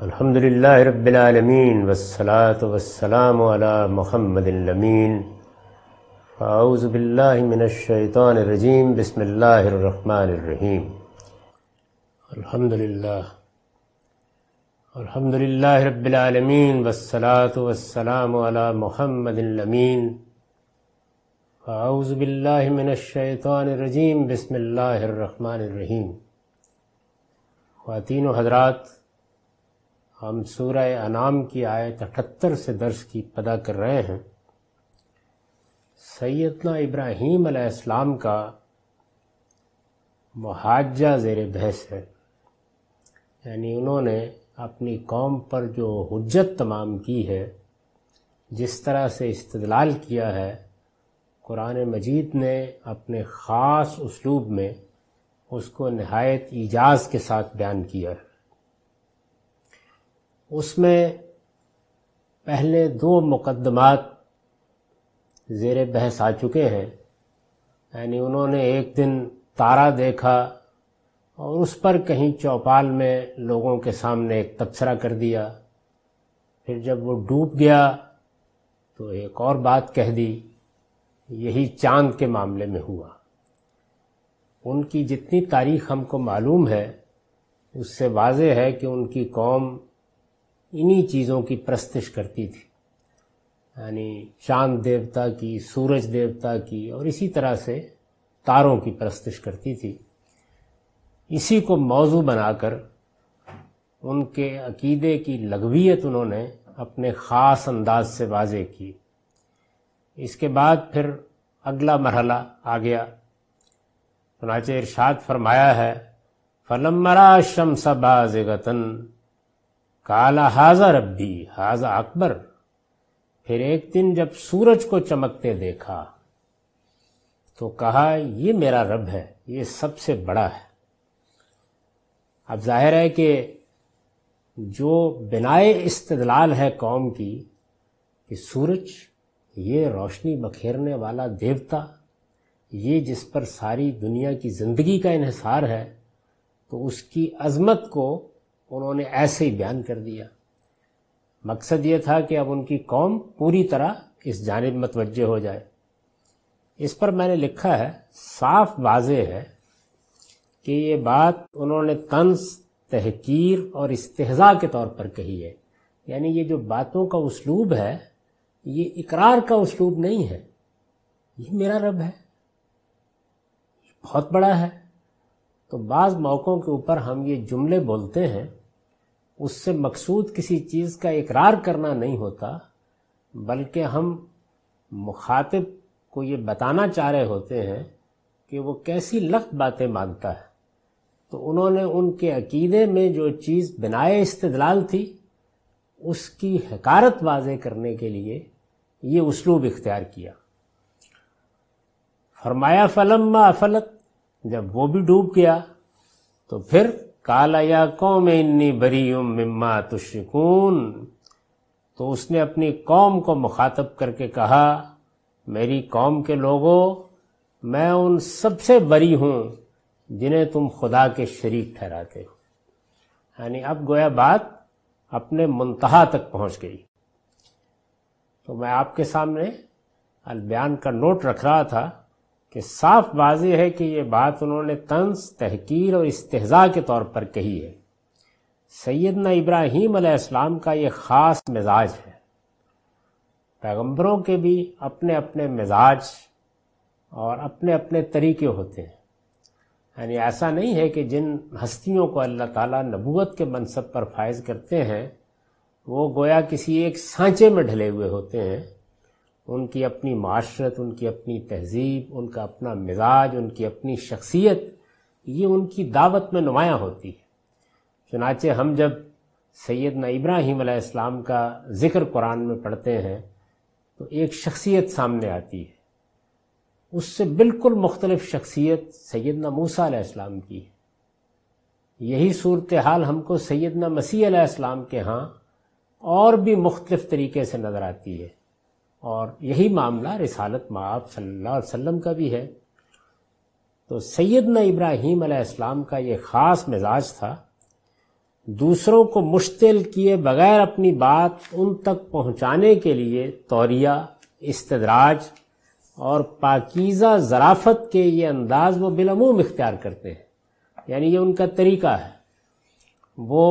अल्हम्दुलिल्लाह रब्बिलालमीन वस्सलात वस्सलाम अला मुहम्मदिल्लमीन आउज़ बिल्लाहि मिनश्शैतान रजीम बिस्मिल्लाहिर रहमानिर रहीम अल्हम्दुलिल्लाह अल्हम्दुलिल्लाह रब्बिलालमीन वस्सलात वस्सलाम अला मुहम्मदिल्लमीन आउज़ बिल्लाहि मिनश्शैतान रजीम बिस्मिल्लाहिर रहमानिर रहीम ख़वातीन हजरात हम सूर्य अनाम की आयत अठहत्तर से दर्ज की पदा कर रहे हैं सैदना इब्राहीम अलैहिस्सलाम का मुहाजा ज़ेर बहस है यानी उन्होंने अपनी कौम पर जो हजत तमाम की है जिस तरह से इस्तलाल किया है कुरान मजीद ने अपने ख़ास उसलूब में उसको नहायत इजाज़ के साथ बयान किया है उसमें पहले दो मुकदमात ज़ेर बहस आ चुके हैं यानी उन्होंने एक दिन तारा देखा और उस पर कहीं चौपाल में लोगों के सामने एक तबसरा कर दिया फिर जब वो डूब गया तो एक और बात कह दी यही चांद के मामले में हुआ उनकी जितनी तारीख हमको मालूम है उससे वाज है कि उनकी कौम इन्हीं चीज़ों की प्रस्तिश करती थी यानी चांद देवता की सूरज देवता की और इसी तरह से तारों की प्रस्तिश करती थी इसी को मौजू बनाकर उनके अकीदे की लगवियत उन्होंने अपने ख़ास अंदाज से वाजे की इसके बाद फिर अगला मरहला आ गया चुनाचे इर्शाद फरमाया है फलम मरा शमसा काला हाजा रब्बी हाजा अकबर फिर एक दिन जब सूरज को चमकते देखा तो कहा ये मेरा रब है ये सबसे बड़ा है अब जाहिर है कि जो बिनाए इस्तदलाल है कौम की कि सूरज ये रोशनी बखेरने वाला देवता ये जिस पर सारी दुनिया की ज़िंदगी का इन्हसार है तो उसकी अजमत को उन्होंने ऐसे ही बयान कर दिया मकसद ये था कि अब उनकी कौम पूरी तरह इस जानब मतवजह हो जाए इस पर मैंने लिखा है साफ वाजे है कि ये बात उन्होंने तंस तहकीर और इस्तेजा के तौर पर कही है यानी ये जो बातों का उसलूब है ये इकरार का उसलूब नहीं है ये मेरा रब है बहुत बड़ा है तो बाज़ मौक़ों के ऊपर हम ये जुमले बोलते हैं उससे मकसूद किसी चीज़ का इकरार करना नहीं होता बल्कि हम मुखातिब को ये बताना चाह रहे होते हैं कि वो कैसी लख बातें मांगता है तो उन्होंने उनके अकीदे में जो चीज़ बिनाए इस्तलाल थी उसकी हकारत वाजे करने के लिए ये उसलूब इख्तियार किया फरमाया फलम अफलत जब वो भी डूब गया तो फिर कालया कौम इन्नी बरी उम मिम्मा तुशिकून तो उसने अपनी कौम को मुखातब करके कहा मेरी कौम के लोगों मैं उन सबसे बरी हूं जिन्हें तुम खुदा के शरीक ठहराते हो यानी अब गोया बात अपने मुंतहा तक पहुंच गई तो मैं आपके सामने बयान का नोट रख रहा था कि साफ बाजी है कि ये बात उन्होंने तंस तहकीर और इस्तेजा के तौर पर कही है सैदना इब्राहिम अलैहिस्सलाम का ये ख़ास मिजाज है पैगंबरों के भी अपने अपने मिजाज और अपने अपने तरीके होते हैं यानी ऐसा नहीं है कि जिन हस्तियों को अल्लाह ताला नबूत के मनसब पर फायज करते हैं वो गोया किसी एक सांचे में ढले हुए होते हैं उनकी अपनी माशरत उनकी अपनी तहजीब उनका अपना मिजाज उनकी अपनी शख्सियत ये उनकी दावत में नुमाया होती है चुनाचे हम जब सैदना इब्राहिम इस्लाम का ज़िक्र कुरान में पढ़ते हैं तो एक शख्सियत सामने आती है उससे बिल्कुल मुख्तलिफ शख्सियत सैदना मूसा इस्लाम की है यही सूरत हाल हमको सैदना मसीह इस्लाम के यहाँ और भी मुख्तलिफ तरीके से नज़र आती है और यही मामला रिसालत माब सल्लल्लाहु अलैहि वसल्लम का भी है तो सैदना इब्राहिम अलैहिस्सलाम का ये ख़ास मिजाज था दूसरों को मुश्तिल किए बगैर अपनी बात उन तक पहुंचाने के लिए तौरिया इस्तदराज और पाकिज़ा ज़राफ़त के ये अंदाज वो बिलमूम इख्तियार करते हैं यानी ये उनका तरीका है वो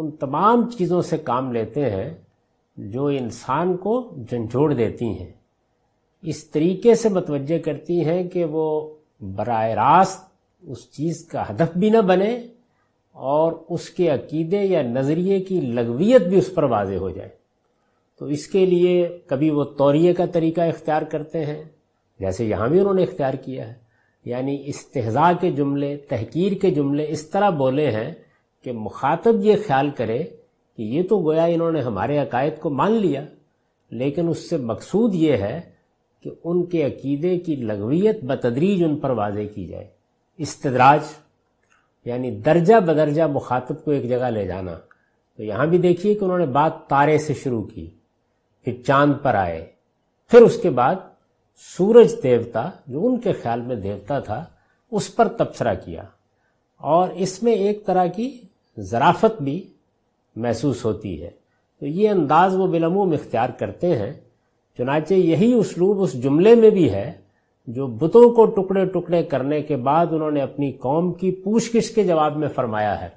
उन तमाम चीज़ों से काम लेते हैं जो इंसान को झंझोड़ देती हैं इस तरीके से मतवजह करती हैं कि वो बर रास्त उस चीज़ का हदफ भी न बने और उसके अकीदे या नज़रिए की लगवियत भी उस पर वाज हो जाए तो इसके लिए कभी वो तौरिए का तरीका इख्तियार करते हैं जैसे यहाँ भी उन्होंने इख्तियार किया है यानी इस्तेजा के जुमले तहकीर के जुमले इस तरह बोले हैं कि मुखातब ये ख्याल करे कि ये तो गोया इन्होंने हमारे अकायद को मान लिया लेकिन उससे मकसूद ये है कि उनके अकीदे की लगवियत बतदरीज उन पर वाजे की जाए इस्तदराज यानी दर्जा बदर्जा मुखातब को एक जगह ले जाना तो यहां भी देखिए कि उन्होंने बात तारे से शुरू की फिर चांद पर आए फिर उसके बाद सूरज देवता जो उनके ख्याल में देवता था उस पर तबसरा किया और इसमें एक तरह की जराफत भी महसूस होती है तो ये अंदाज वो में इख्तियार करते हैं चुनाचे यही उसलूब उस जुमले में भी है जो बुतों को टुकड़े टुकड़े करने के बाद उन्होंने अपनी कौम की पूछगिछ के जवाब में फरमाया है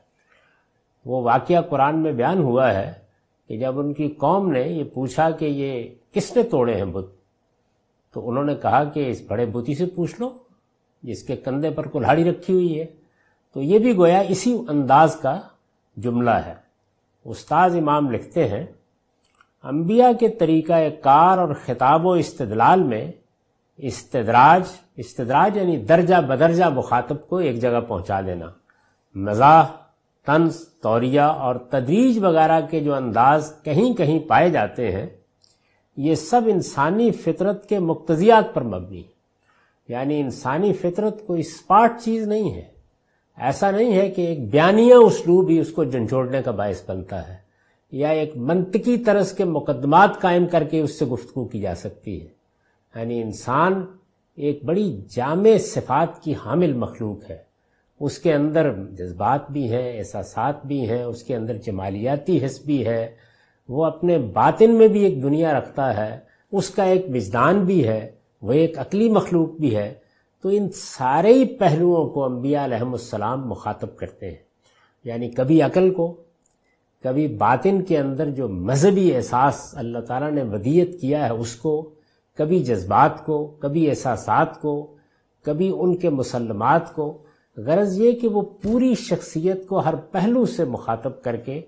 वो वाक्य कुरान में बयान हुआ है कि जब उनकी कौम ने ये पूछा कि ये किसने तोड़े हैं बुत तो उन्होंने कहा कि इस बड़े बुती से पूछ लो जिसके कंधे पर कुल्हाड़ी रखी हुई है तो ये भी गोया इसी अंदाज का जुमला है उस्ताद इमाम लिखते हैं अम्बिया के तरीक़ा कार और खिताब व इस्तदलाल में इस्तदराज इस्तदराज यानी दर्जा बदर्जा मुखातब को एक जगह पहुंचा देना मज़ाह तंस तौरिया और तदरीज वगैरह के जो अंदाज कहीं कहीं पाए जाते हैं ये सब इंसानी फितरत के मुक्तजियात पर मबनी यानी इंसानी फितरत कोई स्पार्ट चीज़ नहीं है ऐसा नहीं है कि एक बयानिया उसलूब ही उसको झंझोड़ने का बायस बनता है या एक मनतकी तरस के मुकदमात कायम करके उससे गुफ्तु की जा सकती है यानी इंसान एक बड़ी जाम सिफात की हामिल मखलूक है उसके अंदर जज्बात भी हैं एहसास भी हैं उसके अंदर जमालियाती हिस्स भी है वो अपने बातिन में भी एक दुनिया रखता है उसका एक विजदान भी है वह एक अकली मखलूक भी है तो इन सारे ही पहलुओं को अम्बियालाम मुखातब करते हैं यानी कभी अकल को कभी बातिन के अंदर जो मजहबी एहसास अल्लाह ताला ने वदियत किया है उसको कभी जज्बात को कभी एहसास को कभी उनके मुसलमत को गरज ये कि वो पूरी शख्सियत को हर पहलू से मुखातब करके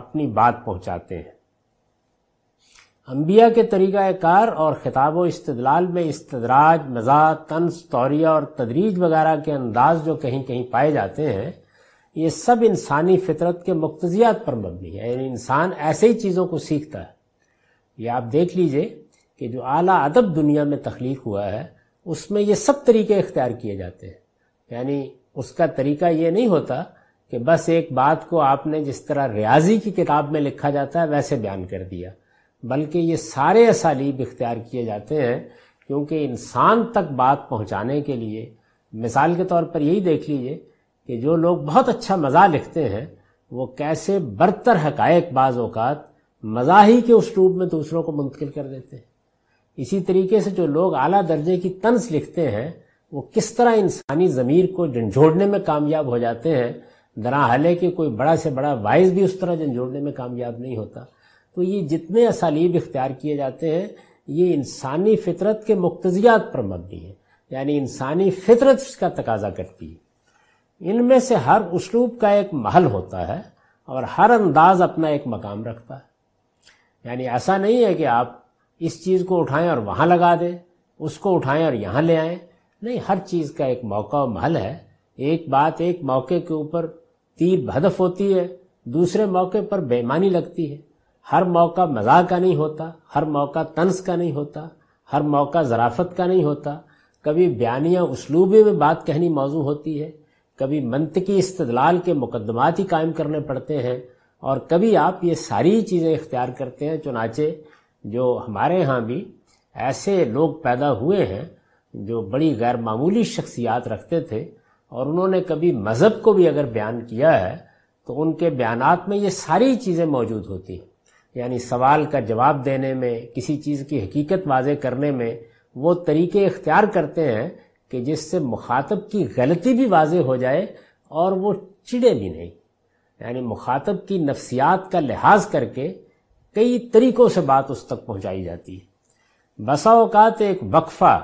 अपनी बात पहुंचाते हैं अम्बिया के तरीक़ाकार और ख़िताब इस्तलाल में इस्तदराज मजाक तंस तौरिया और तदरीज वगैरह के अंदाज जो कहीं कहीं पाए जाते हैं ये सब इंसानी फितरत के मकतजियात पर मबनी है यानी इंसान ऐसे ही चीज़ों को सीखता है ये आप देख लीजिए कि जो आला अदब दुनिया में तख्लीक हुआ है उसमें ये सब तरीके इख्तियार किए जाते हैं यानी उसका तरीका ये नहीं होता कि बस एक बात को आपने जिस तरह रियाजी की किताब में लिखा जाता है वैसे बयान कर दिया बल्कि ये सारे असालीब इख्तियार किए जाते हैं क्योंकि इंसान तक बात पहुंचाने के लिए मिसाल के तौर पर यही देख लीजिए कि जो लोग बहुत अच्छा मज़ा लिखते हैं वो कैसे बरतर हकायक बाज़ अवत मज़ा ही के रूप में दूसरों को मुंतकिल कर देते हैं इसी तरीके से जो लोग आला दर्जे की तंस लिखते हैं वो किस तरह इंसानी ज़मीर को झंझोड़ने में कामयाब हो जाते हैं दरा हाले कि कोई बड़ा से बड़ा वाइज भी उस तरह झंझोड़ने में कामयाब नहीं होता तो ये जितने असालीब इख्तियार किए जाते हैं ये इंसानी फितरत के मुख्तियात पर मबनी है यानी इंसानी फितरत का तकाजा करती है इनमें से हर उसलूब का एक महल होता है और हर अंदाज अपना एक मकाम रखता है यानी ऐसा नहीं है कि आप इस चीज़ को उठाएं और वहाँ लगा दें उसको उठाएं और यहाँ ले आएं नहीं हर चीज़ का एक मौका महल है एक बात एक मौके के ऊपर तीर भदफ होती है दूसरे मौके पर बेमानी लगती है हर मौका मजाक का नहीं होता हर मौका तंस का नहीं होता हर मौका ज़राफत का नहीं होता कभी बयानिया उसलूबे में बात कहनी मौजू होती है कभी मनतकी इस्तलाल के मुकदमात ही कायम करने पड़ते हैं और कभी आप ये सारी चीज़ें इख्तियार करते हैं चुनाचे जो हमारे यहाँ भी ऐसे लोग पैदा हुए हैं जो बड़ी गैर मामूली शख्सियात रखते थे और उन्होंने कभी मज़हब को भी अगर बयान किया है तो उनके बयान में ये सारी चीज़ें मौजूद होती हैं यानी सवाल का जवाब देने में किसी चीज़ की हकीकत वाजे करने में वो तरीके इख्तियार करते हैं कि जिससे मुखातब की गलती भी वाज हो जाए और वो चिड़े भी नहीं यानी मुखातब की नफ्सियात का लिहाज करके कई तरीक़ों से बात उस तक पहुंचाई जाती है बसा अवत एक वक्फ़ा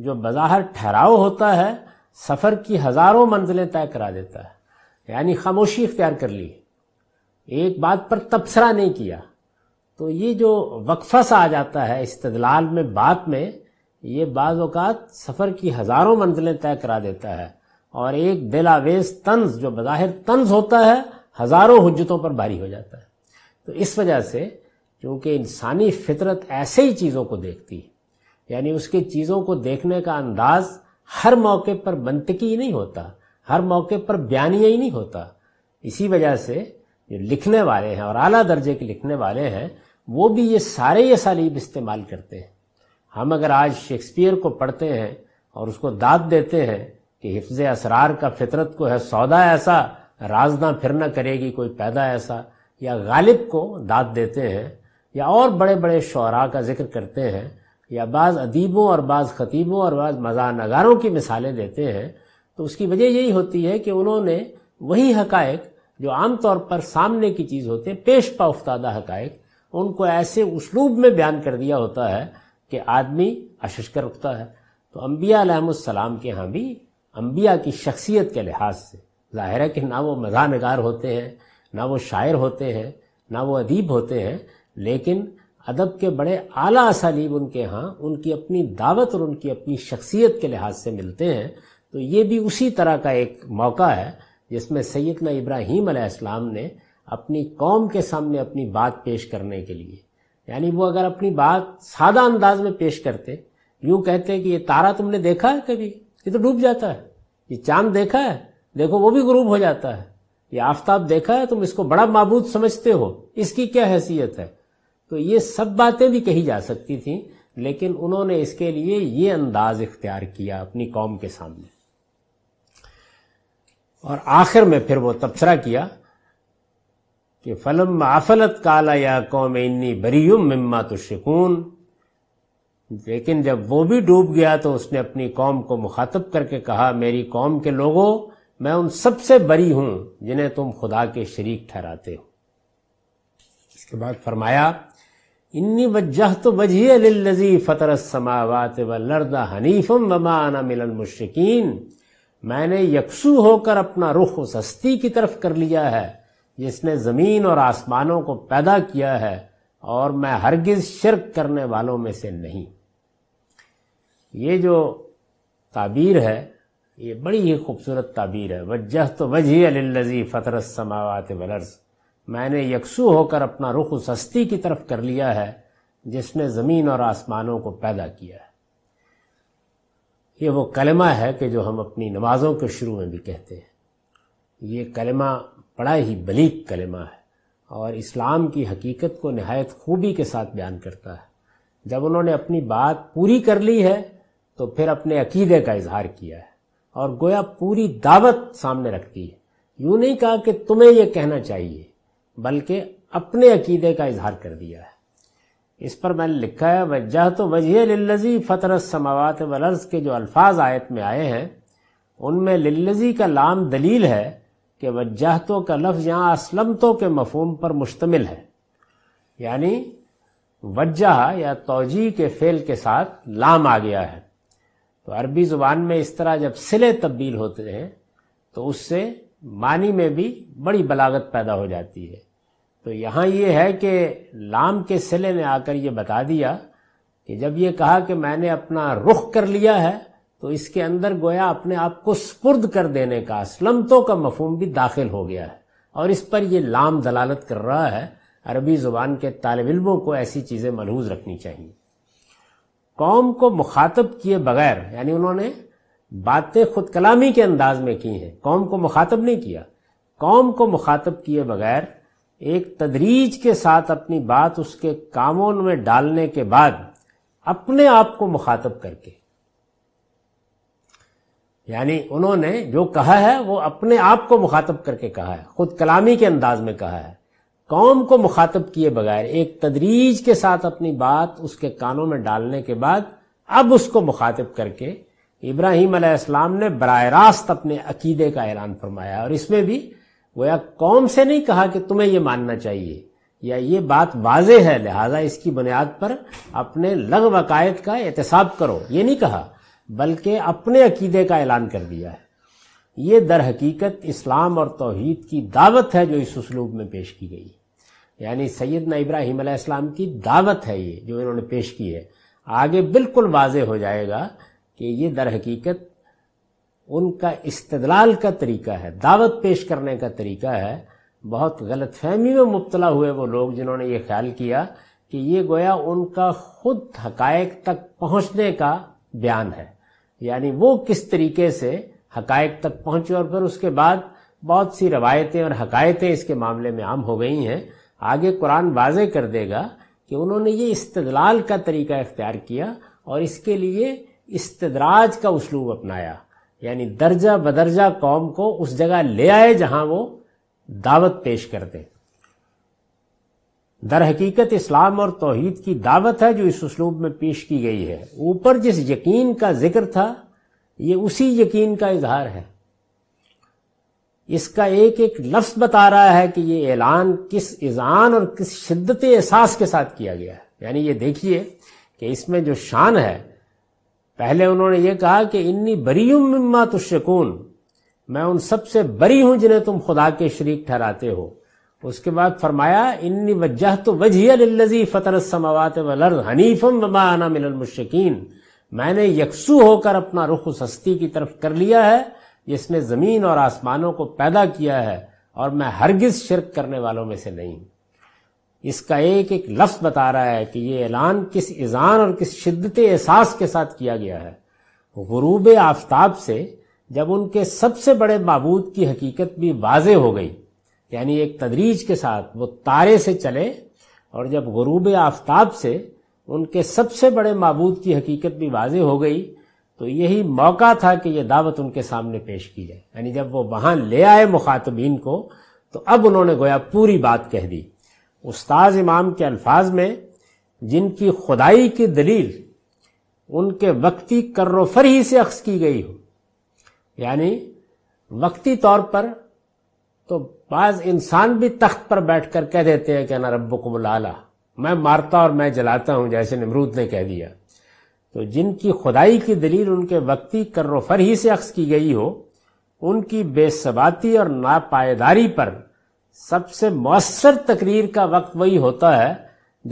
जो बज़ाहर ठहराव होता है सफ़र की हज़ारों मंजिलें तय करा देता है यानी खामोशी इख्तियार कर ली एक बात पर तबसरा नहीं किया तो ये जो वक्फा सा आ जाता है तदलाल में बात में ये बाज़ात सफ़र की हज़ारों मंजिलें तय करा देता है और एक दिलावेज तंज जो बज़ाहिर तंज होता है हज़ारों हजतों पर भारी हो जाता है तो इस वजह से क्योंकि इंसानी फितरत ऐसे ही चीज़ों को देखती है यानी उसकी चीज़ों को देखने का अंदाज हर मौके पर मनतकी नहीं होता हर मौके पर बयानिया ही नहीं होता इसी वजह से जो लिखने वाले हैं और आला दर्जे के लिखने वाले हैं वो भी ये सारे ये सालीब इस्तेमाल करते हैं हम अगर आज शेक्सपियर को पढ़ते हैं और उसको दाद देते हैं कि हिफ्ज असरार का फितरत को है सौदा ऐसा राजना फिर ना करेगी कोई पैदा ऐसा या गालिब को दाद देते हैं या और बड़े बड़े शरा का जिक्र करते हैं या बाज़ अदीबों और बाज़ ख़तीबों और बाज़ नगारों की मिसालें देते हैं तो उसकी वजह यही होती है कि उन्होंने वही हकायक जो आम तौर पर सामने की चीज़ होते पेश पाउफ्तादा हकायक उनको ऐसे उसलूब में बयान कर दिया होता है कि आदमी अशश कर उठता है तो अम्बियालाम के यहाँ भी अम्बिया की शख्सियत के लिहाज से ज़ाहिर है कि ना वो मज़ा नगार होते हैं ना वो शायर होते हैं ना वो अदीब होते हैं लेकिन अदब के बड़े आला असालीब उनके यहाँ उनकी अपनी दावत और उनकी अपनी शख्सियत के लिहाज से मिलते हैं तो ये भी उसी तरह का एक मौका है जिसमें सैदना इब्राहिम ने अपनी कौम के सामने अपनी बात पेश करने के लिए यानी वो अगर अपनी बात सादा अंदाज में पेश करते यूं कहते कि ये तारा तुमने देखा है कभी ये तो डूब जाता है ये चांद देखा है देखो वो भी गुरूब हो जाता है ये आफ्ताब देखा है तुम इसको बड़ा मबूद समझते हो इसकी क्या हैसियत है तो ये सब बातें भी कही जा सकती थी लेकिन उन्होंने इसके लिए ये अंदाज इख्तियार किया अपनी कौम के सामने और आखिर में फिर वो तबसरा किया कि फलम आफलत काला या कौम इन्नी बरीयुम मिम्मा तो शिकून लेकिन जब वो भी डूब गया तो उसने अपनी कौम को मुखातब करके कहा मेरी कौम के लोगों मैं उन सबसे बरी हूं जिन्हें तुम खुदा के शरीक ठहराते हो इसके बाद फरमाया इन्नी वजह तो वजह लजी फतर समावत व लर्दा हनीफम वमाना मिलल मुश्किन मैंने यकसू होकर अपना रुख उस हस्ती की तरफ कर लिया है जिसने ज़मीन और आसमानों को पैदा किया है और मैं हरगिज शिरक करने वालों में से नहीं ये जो ताबीर है ये बड़ी ही खूबसूरत ताबीर है वजह तो वजह अल्लजी फ़तरत समावत वलर्स मैंने यकसू होकर अपना रुख उस हस्ती की तरफ कर लिया है जिसने ज़मीन और आसमानों को पैदा किया है ये वो कलमा है कि जो हम अपनी नमाज़ों के शुरू में भी कहते हैं ये कलमा बड़ा ही बलीक कलमा है और इस्लाम की हकीकत को नहायत खूबी के साथ बयान करता है जब उन्होंने अपनी बात पूरी कर ली है तो फिर अपने अकीदे का इजहार किया है और गोया पूरी दावत सामने रखती है यूं नहीं कहा कि तुम्हें यह कहना चाहिए बल्कि अपने अकीदे का इजहार कर दिया है इस पर मैंने लिखा है वजह तो वजह लल्लजी फतर समावत वलर्ज के जो अल्फाज आयत में आए हैं उनमें लिल्लजी का लाम दलील है कि वजह का लफ्ज़ यहां असलमतों के मफहम पर मुश्तमिल है यानी वजह या तोजी के फेल के साथ लाम आ गया है तो अरबी ज़ुबान में इस तरह जब सिले तब्दील होते हैं तो उससे मानी में भी बड़ी बलागत पैदा हो जाती है तो यहां यह है कि लाम के सिले ने आकर यह बता दिया कि जब ये कहा कि मैंने अपना रुख कर लिया है तो इसके अंदर गोया अपने आप को स्पुर्द कर देने का असलमतों का मफहम भी दाखिल हो गया है और इस पर यह लाम दलालत कर रहा है अरबी ज़ुबान के तालब इलमों को ऐसी चीज़ें मलहूज रखनी चाहिए कौम को मुखातब किए बगैर यानी उन्होंने बातें खुद कलामी के अंदाज में की हैं कौम को मुखातब नहीं किया कौम को मुखातब किए बगैर एक तदरीज के साथ अपनी बात उसके कामों में डालने के बाद अपने आप को मुखातब करके यानी उन्होंने जो कहा है वो अपने आप को मुखातब करके कहा है खुद कलामी के अंदाज में कहा है कौम को मुखातब किए बगैर एक तदरीज के साथ अपनी बात उसके कानों में डालने के बाद अब उसको मुखातब करके इब्राहिम अलैहिस्सलाम ने बर रास्त अपने अकीदे का ऐलान फरमाया और इसमें भी वो या कौम से नहीं कहा कि तुम्हें ये मानना चाहिए या ये बात वाज है लिहाजा इसकी बुनियाद पर अपने लग वकायद का एहतसाब करो ये नहीं कहा बल्कि अपने अकीदे का ऐलान कर दिया है ये दर हकीकत इस्लाम और तोहहीद की दावत है जो इस उसलूब में पेश की गई यानी सैदना इब्राहिम आसमाम की दावत है ये जो इन्होंने पेश की है आगे बिल्कुल वाज हो जाएगा कि ये दर हकीकत उनका इस्तलाल का तरीका है दावत पेश करने का तरीका है बहुत गलत फहमी में मुबतला हुए वो लोग जिन्होंने ये ख्याल किया कि ये गोया उनका खुद हकायक तक पहुंचने का बयान है यानी वो किस तरीके से हकायक तक पहुंचे और फिर उसके बाद बहुत सी रवायतें और हकायतें इसके मामले में आम हो गई हैं आगे कुरान वाजे कर देगा कि उन्होंने ये इस्तदलाल का तरीका इख्तियार किया और इसके लिए इस्तदराज का उसलूब अपनाया यानी दर्जा बदर्जा कौम को उस जगह ले आए जहां वो दावत पेश करते दर हकीकत इस्लाम और तोहहीद की दावत है जो इस उसलूब में पेश की गई है ऊपर जिस यकीन का जिक्र था ये उसी यकीन का इजहार है इसका एक एक लफ्ज बता रहा है कि ये ऐलान किस ईजान और किस शिद्दत एहसास के साथ किया गया है यानी ये देखिए कि इसमें जो शान है पहले उन्होंने ये कहा कि इन्नी बरी मम्मा तुशकून मैं उन सबसे बरी हूं जिन्हें तुम खुदा के शरीक ठहराते हो उसके बाद फरमाया इन्नी वजह तो वजह फतर समावत वलर हनीफम वाना मिनल मुश्किन मैंने यकसू होकर अपना रुख उस हस्ती की तरफ कर लिया है जिसने ज़मीन और आसमानों को पैदा किया है और मैं हरगिज शिरक करने वालों में से नहीं इसका एक एक लफ्ज़ बता रहा है कि ये ऐलान किस ईज़ान और किस शिद्दत एहसास के साथ किया गया है गुरूब आफ्ताब से जब उनके सबसे बड़े मबूद की हकीकत भी वाज हो गई यानी एक तदरीज के साथ वो तारे से चले और जब गरूब आफ्ताब से उनके सबसे बड़े मबूद की हकीकत भी वाजे हो गई तो यही मौका था कि यह दावत उनके सामने पेश की जाए यानी जब वो वहां ले आए मुखातबीन को तो अब उन्होंने गोया पूरी बात कह दी उस्ताज इमाम के अल्फाज में जिनकी खुदाई की दलील उनके वक्ती कर्र ही से अक्स की गई हो यानी वक्ती तौर पर तो बाज इंसान भी तख्त पर बैठ कर कह देते हैं कि ना रब्बुकुमुल आला मैं मारता और मैं जलाता हूं जैसे निमरूद ने कह दिया तो जिनकी खुदाई की दलील उनके वक्ती कर्रोफर फरही से अक्स की गई हो उनकी बेसबाती और नापायदारी पर सबसे मौसर तकरीर का वक्त वही होता है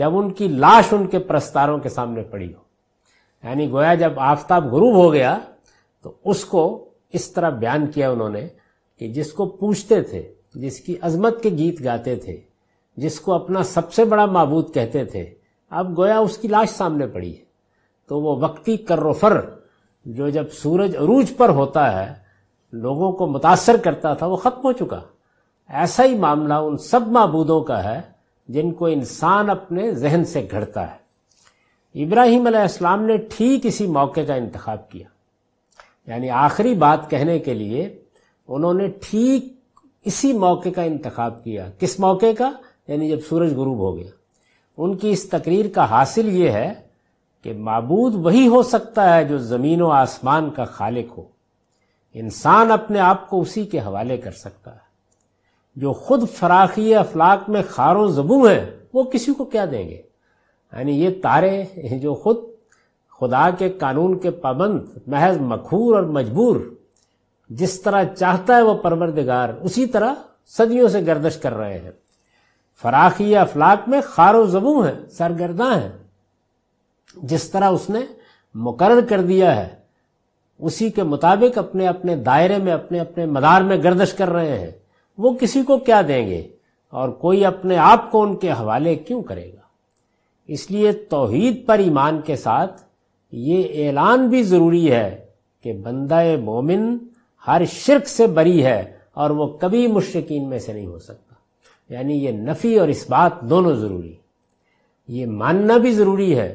जब उनकी लाश उनके प्रस्तारों के सामने पड़ी हो यानी गोया जब आफ्ताब गुरूब हो गया तो उसको इस तरह बयान किया उन्होंने कि जिसको पूछते थे जिसकी अजमत के गीत गाते थे जिसको अपना सबसे बड़ा मबूद कहते थे अब गोया उसकी लाश सामने पड़ी है तो वो वक्ती करोफर जो जब सूरज अरूज पर होता है लोगों को मुतासर करता था वो ख़त्म हो चुका ऐसा ही मामला उन सब मबूदों का है जिनको इंसान अपने जहन से घड़ता है इब्राहिम अलैहिस्सलाम ने ठीक इसी मौके का इंतखब किया यानी आखिरी बात कहने के लिए उन्होंने ठीक इसी मौके का इंतखब किया किस मौके का यानी जब सूरज गुरूब हो गया उनकी इस तकरीर का हासिल ये है कि मबूद वही हो सकता है जो ज़मीन व आसमान का खालिक हो इंसान अपने आप को उसी के हवाले कर सकता है जो खुद फराखी अफलाक में खारों जबू हैं वो किसी को क्या देंगे यानी ये तारे जो खुद खुदा के कानून के पाबंद महज मखूर और मजबूर जिस तरह चाहता है वह परवरदिगार उसी तरह सदियों से गर्दश कर रहे हैं फराखी अफलाक में खारो जबू है सरगर्दा है जिस तरह उसने मुकर कर दिया है उसी के मुताबिक अपने अपने दायरे में अपने अपने मदार में गर्दश कर रहे हैं वो किसी को क्या देंगे और कोई अपने आप को उनके हवाले क्यों करेगा इसलिए तोहीद पर ईमान के साथ ये ऐलान भी ज़रूरी है कि बंदा मोमिन हर शिरक से बरी है और वो कभी मुश्किन में से नहीं हो सकता यानी ये नफ़ी और इस बात दोनों ज़रूरी ये मानना भी ज़रूरी है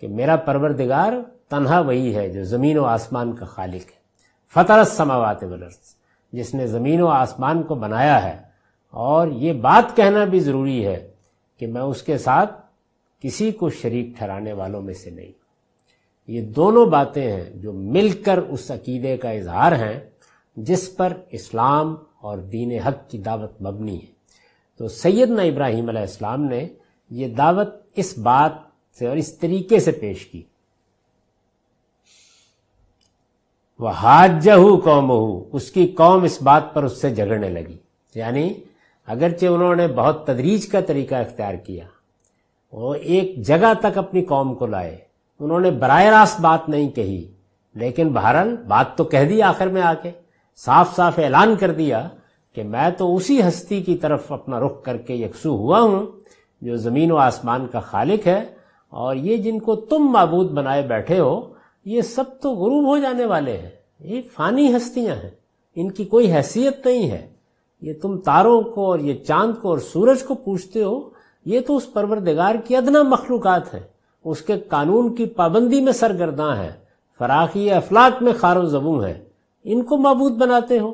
कि मेरा परवरदिगार तनहा वही है जो ज़मीन व आसमान का खालिक है फतरस समावात वलर्स जिसने ज़मीन व आसमान को बनाया है और ये बात कहना भी ज़रूरी है कि मैं उसके साथ किसी को शरीक ठहराने वालों में से नहीं ये दोनों बातें हैं जो मिलकर उस अकीदे का इजहार हैं जिस पर इस्लाम और दीन हक की दावत मबनी है तो सैदना इब्राहिम इस्लाम ने यह दावत इस बात से और इस तरीके से पेश की वह कौम कौमहू उसकी कौम इस बात पर उससे झगड़ने लगी यानी अगरचे उन्होंने बहुत तदरीज का तरीका इख्तियार किया वो एक जगह तक अपनी कौम को लाए उन्होंने बर रास्त बात नहीं कही लेकिन बहरहाल बात तो कह दी आखिर में आके साफ साफ ऐलान कर दिया कि मैं तो उसी हस्ती की तरफ अपना रुख करके यकसू हुआ हूं जो ज़मीन व आसमान का खालिक है और ये जिनको तुम मबूद बनाए बैठे हो ये सब तो गुरूब हो जाने वाले हैं ये फानी हस्तियां हैं इनकी कोई हैसियत नहीं है ये तुम तारों को और ये चांद को और सूरज को पूछते हो ये तो उस परवरदिगार की अदना मखलूकत है उसके कानून की पाबंदी में सरगर्दा है फराखी अफलाक में खारो जबू है इनको मबूद बनाते हो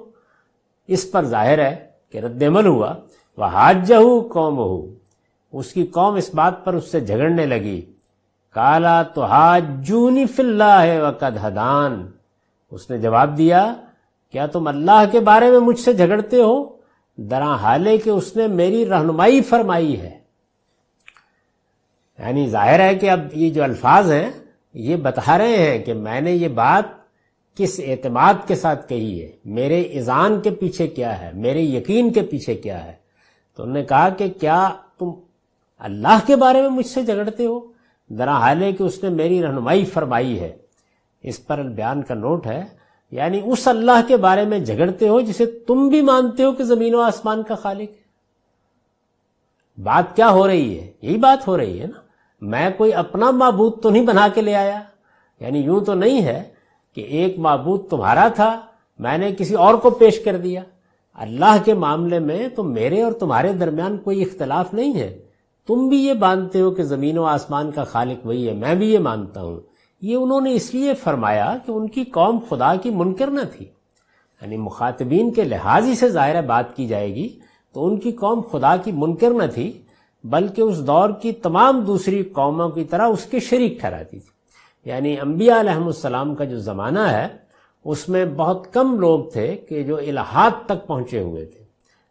इस पर जाहिर है कि रद्दमल हुआ वह हाजहू कौम हो उसकी कौम इस बात पर उससे झगड़ने लगी काला तो जूनी फिल्ला है वकद हदान उसने जवाब दिया क्या तुम अल्लाह के बारे में मुझसे झगड़ते हो दरा हाले के उसने मेरी रहनुमाई फरमाई है यानी जाहिर है कि अब ये जो अल्फाज हैं ये बता रहे हैं कि मैंने ये बात किस एतमाद के साथ कही है मेरे ईजान के पीछे क्या है मेरे यकीन के पीछे क्या है तो उन्होंने कहा कि क्या तुम अल्लाह के बारे में मुझसे झगड़ते हो दरा हाल है कि उसने मेरी रहनुमाई फरमाई है इस पर बयान का नोट है यानी उस अल्लाह के बारे में झगड़ते हो जिसे तुम भी मानते हो कि जमीन व आसमान का खालिक बात क्या हो रही है यही बात हो रही है ना मैं कोई अपना मबूद तो नहीं बना के ले आया यानी यूं तो नहीं है कि एक मबूद तुम्हारा था मैंने किसी और को पेश कर दिया अल्लाह के मामले में तो मेरे और तुम्हारे दरमियान कोई इख्तलाफ नहीं है तुम भी ये मानते हो कि ज़मीन व आसमान का खालिक वही है मैं भी ये मानता हूं ये उन्होंने इसलिए फरमाया कि उनकी कौम खुदा की मुनकर न थी यानी मुखातबीन के लिहाज से ज़ाहिर बात की जाएगी तो उनकी कौम खुदा की मुनकर न थी बल्कि उस दौर की तमाम दूसरी कौमों की तरह उसके शरीक ठहराती थी यानी अम्बियाम का जो ज़माना है उसमें बहुत कम लोग थे कि जो इलाहाद तक पहुँचे हुए थे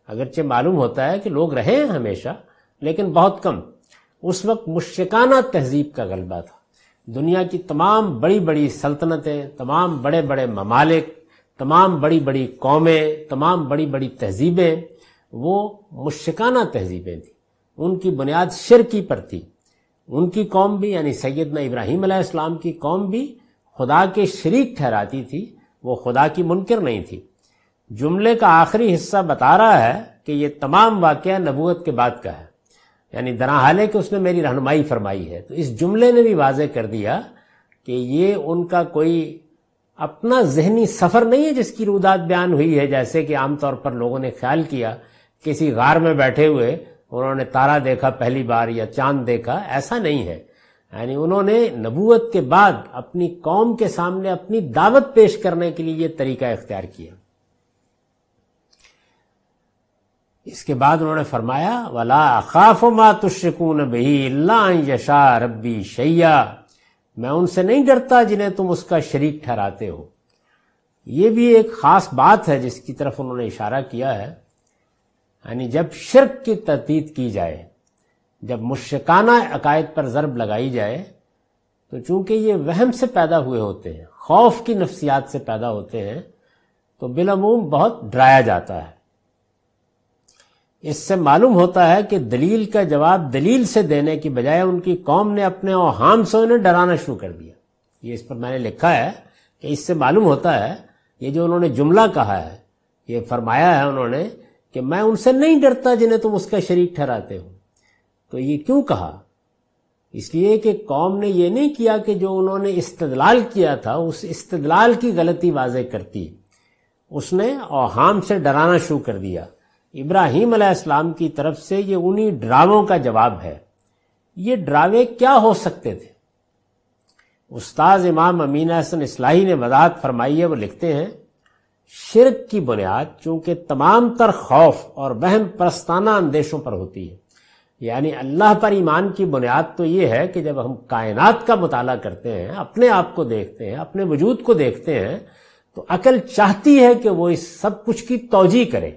अगरचे मालूम होता है कि लोग रहे हैं हमेशा लेकिन बहुत कम उस वक्त मुश्काना तहजीब का गलबा था दुनिया की तमाम बड़ी बड़ी सल्तनतें तमाम बड़े बड़े ममालिक तमाम बड़ी बड़ी कौमें तमाम बड़ी बड़ी तहजीबें वो मुश्काना तहजीबें थी उनकी बुनियाद शिरकी पर थी उनकी कौम भी यानी सैदना इब्राहिम अलैहिस्सलाम की कौम भी खुदा के शरीक ठहराती थी वो खुदा की मुनकर नहीं थी जुमले का आखिरी हिस्सा बता रहा है कि ये तमाम वाक़ नबूत के बाद का है यानी दरा हाल कि उसने मेरी रहनुमाई फरमाई है तो इस जुमले ने भी वाजे कर दिया कि ये उनका कोई अपना जहनी सफ़र नहीं है जिसकी रुदात बयान हुई है जैसे कि आमतौर पर लोगों ने ख्याल किया किसी गार में बैठे हुए उन्होंने तारा देखा पहली बार या चांद देखा ऐसा नहीं है यानी उन्होंने नबूवत के बाद अपनी कौम के सामने अपनी दावत पेश करने के लिए यह तरीका इख्तियार किया इसके बाद उन्होंने फरमाया वला खाफ मातुशकून बही यशा रब्बी शैया मैं उनसे नहीं डरता जिन्हें तुम उसका शरीक ठहराते हो यह भी एक खास बात है जिसकी तरफ उन्होंने इशारा किया है यानी जब शिरक की तरतीत की जाए जब मुश्काना अकायद पर ज़रब लगाई जाए तो चूंकि ये वहम से पैदा हुए होते हैं खौफ की नफ्सियात से पैदा होते हैं तो बिलमूम बहुत डराया जाता है इससे मालूम होता है कि दलील का जवाब दलील से देने की बजाय उनकी कौम ने अपने और हाम से उन्हें डराना शुरू कर दिया ये इस पर मैंने लिखा है कि इससे मालूम होता है ये जो उन्होंने जुमला कहा है ये फरमाया है उन्होंने कि मैं उनसे नहीं डरता जिन्हें तुम उसका शरीक ठहराते हो तो ये क्यों कहा इसलिए कि कौम ने यह नहीं किया कि जो उन्होंने इस्तदलाल किया था उस इस्तदलाल की गलती वाजे करती उसने औहाम से डराना शुरू कर दिया इब्राहिम अलैहिस्सलाम की तरफ से ये उन्हीं ड्रावों का जवाब है ये ड्रावे क्या हो सकते थे उस्ताद इमाम अमीना हसन इस्लाही ने वजाहत फरमाई है वो लिखते हैं शिरक की बुनियाद चूंकि तमाम तर खौफ और बहम प्रस्ताना अंदेशों पर होती है यानी अल्लाह पर ईमान की बुनियाद तो ये है कि जब हम कायनात का मुताला करते हैं अपने आप को देखते हैं अपने वजूद को देखते हैं तो अकल चाहती है कि वो इस सब कुछ की तोजी करे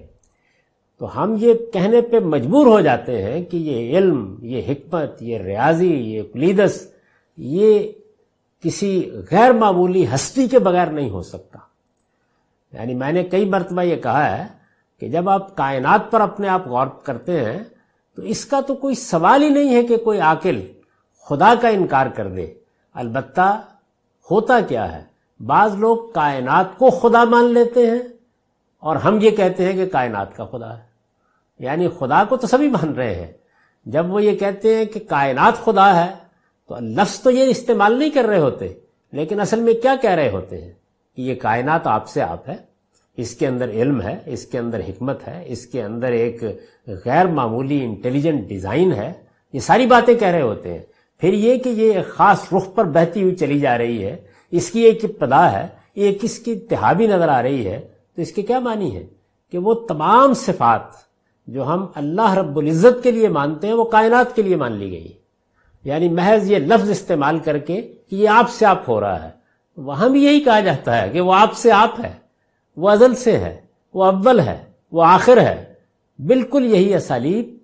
तो हम ये कहने पर मजबूर हो जाते हैं कि ये इल्म ये हमत ये रियाजी ये कुलीदस ये किसी गैर मामूली हस्ती के बगैर नहीं हो सकता यानी मैंने कई मरतबा ये कहा है कि जब आप कायनात पर अपने आप गौर करते हैं तो इसका तो कोई सवाल ही नहीं है कि कोई आकिल खुदा का इनकार कर दे अलबत्ता होता क्या है बाज लोग कायनात को खुदा मान लेते हैं और हम ये कहते हैं कि कायनात का खुदा है यानी खुदा को तो सभी मान रहे हैं जब वो ये कहते हैं कि कायनात खुदा है तो लफ्ज़ तो ये इस्तेमाल नहीं कर रहे होते लेकिन असल में क्या कह रहे होते हैं कि ये कायनात आपसे आप है इसके अंदर इल्म है इसके अंदर हिकमत है इसके अंदर एक गैर मामूली इंटेलिजेंट डिज़ाइन है ये सारी बातें कह रहे होते हैं फिर ये कि ये एक ख़ास रुख पर बहती हुई चली जा रही है इसकी एक इब्तदा है ये किसकी इंतहा नज़र आ रही है तो इसके क्या मानी है कि वो तमाम सिफात जो हम अल्लाह रब्ज़त के लिए मानते हैं वो कायनात के लिए मान ली गई यानी महज ये लफ्ज़ इस्तेमाल करके कि ये आपसे आप हो रहा है वहां भी यही कहा जाता है कि वो आपसे आप है वो अजल से है वो अव्वल है वो आखिर है बिल्कुल यही असालीब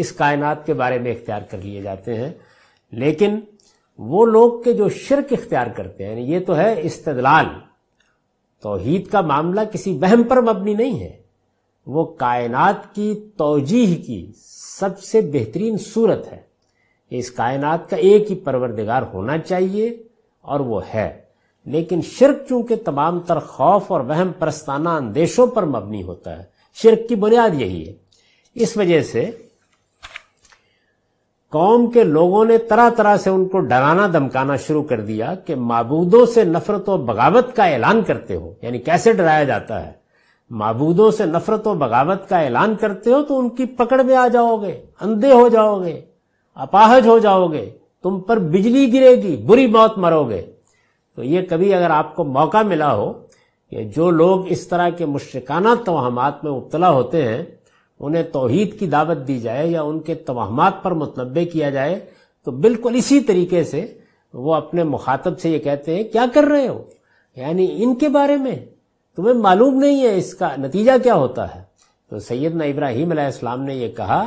इस कायनात के बारे में इख्तियार कर लिए जाते हैं लेकिन वो लोग के जो शिरक इख्तियार करते हैं ये तो है इस्तदलाल तोहीद का मामला किसी वहम पर मबनी नहीं है वो कायनात की तोजीह की सबसे बेहतरीन सूरत है इस कायनात का एक ही परवरदिगार होना चाहिए और वो है लेकिन शिरक चूंकि तमाम तर खौफ और वहम परस्ताना अंदेशों पर मबनी होता है शिरक की बुनियाद यही है इस वजह से कौम के लोगों ने तरह तरह से उनको डराना धमकाना शुरू कर दिया कि मबूदों से नफरत और बगावत का ऐलान करते हो यानी कैसे डराया जाता है मबूदों से नफरत और बगावत का ऐलान करते हो तो उनकी पकड़ में आ जाओगे अंधे हो जाओगे अपाहज हो जाओगे तुम पर बिजली गिरेगी बुरी मौत मरोगे तो ये कभी अगर आपको मौका मिला हो कि जो लोग इस तरह के मुश्काना तोहमात में उबला होते हैं उन्हें तोहहीद की दावत दी जाए या उनके तोहमात पर मुतनबे किया जाए तो बिल्कुल इसी तरीके से वो अपने मुखातब से ये कहते हैं क्या कर रहे हो यानी इनके बारे में तुम्हें मालूम नहीं है इसका नतीजा क्या होता है तो सैदना इब्राहिम इस्लाम ने यह कहा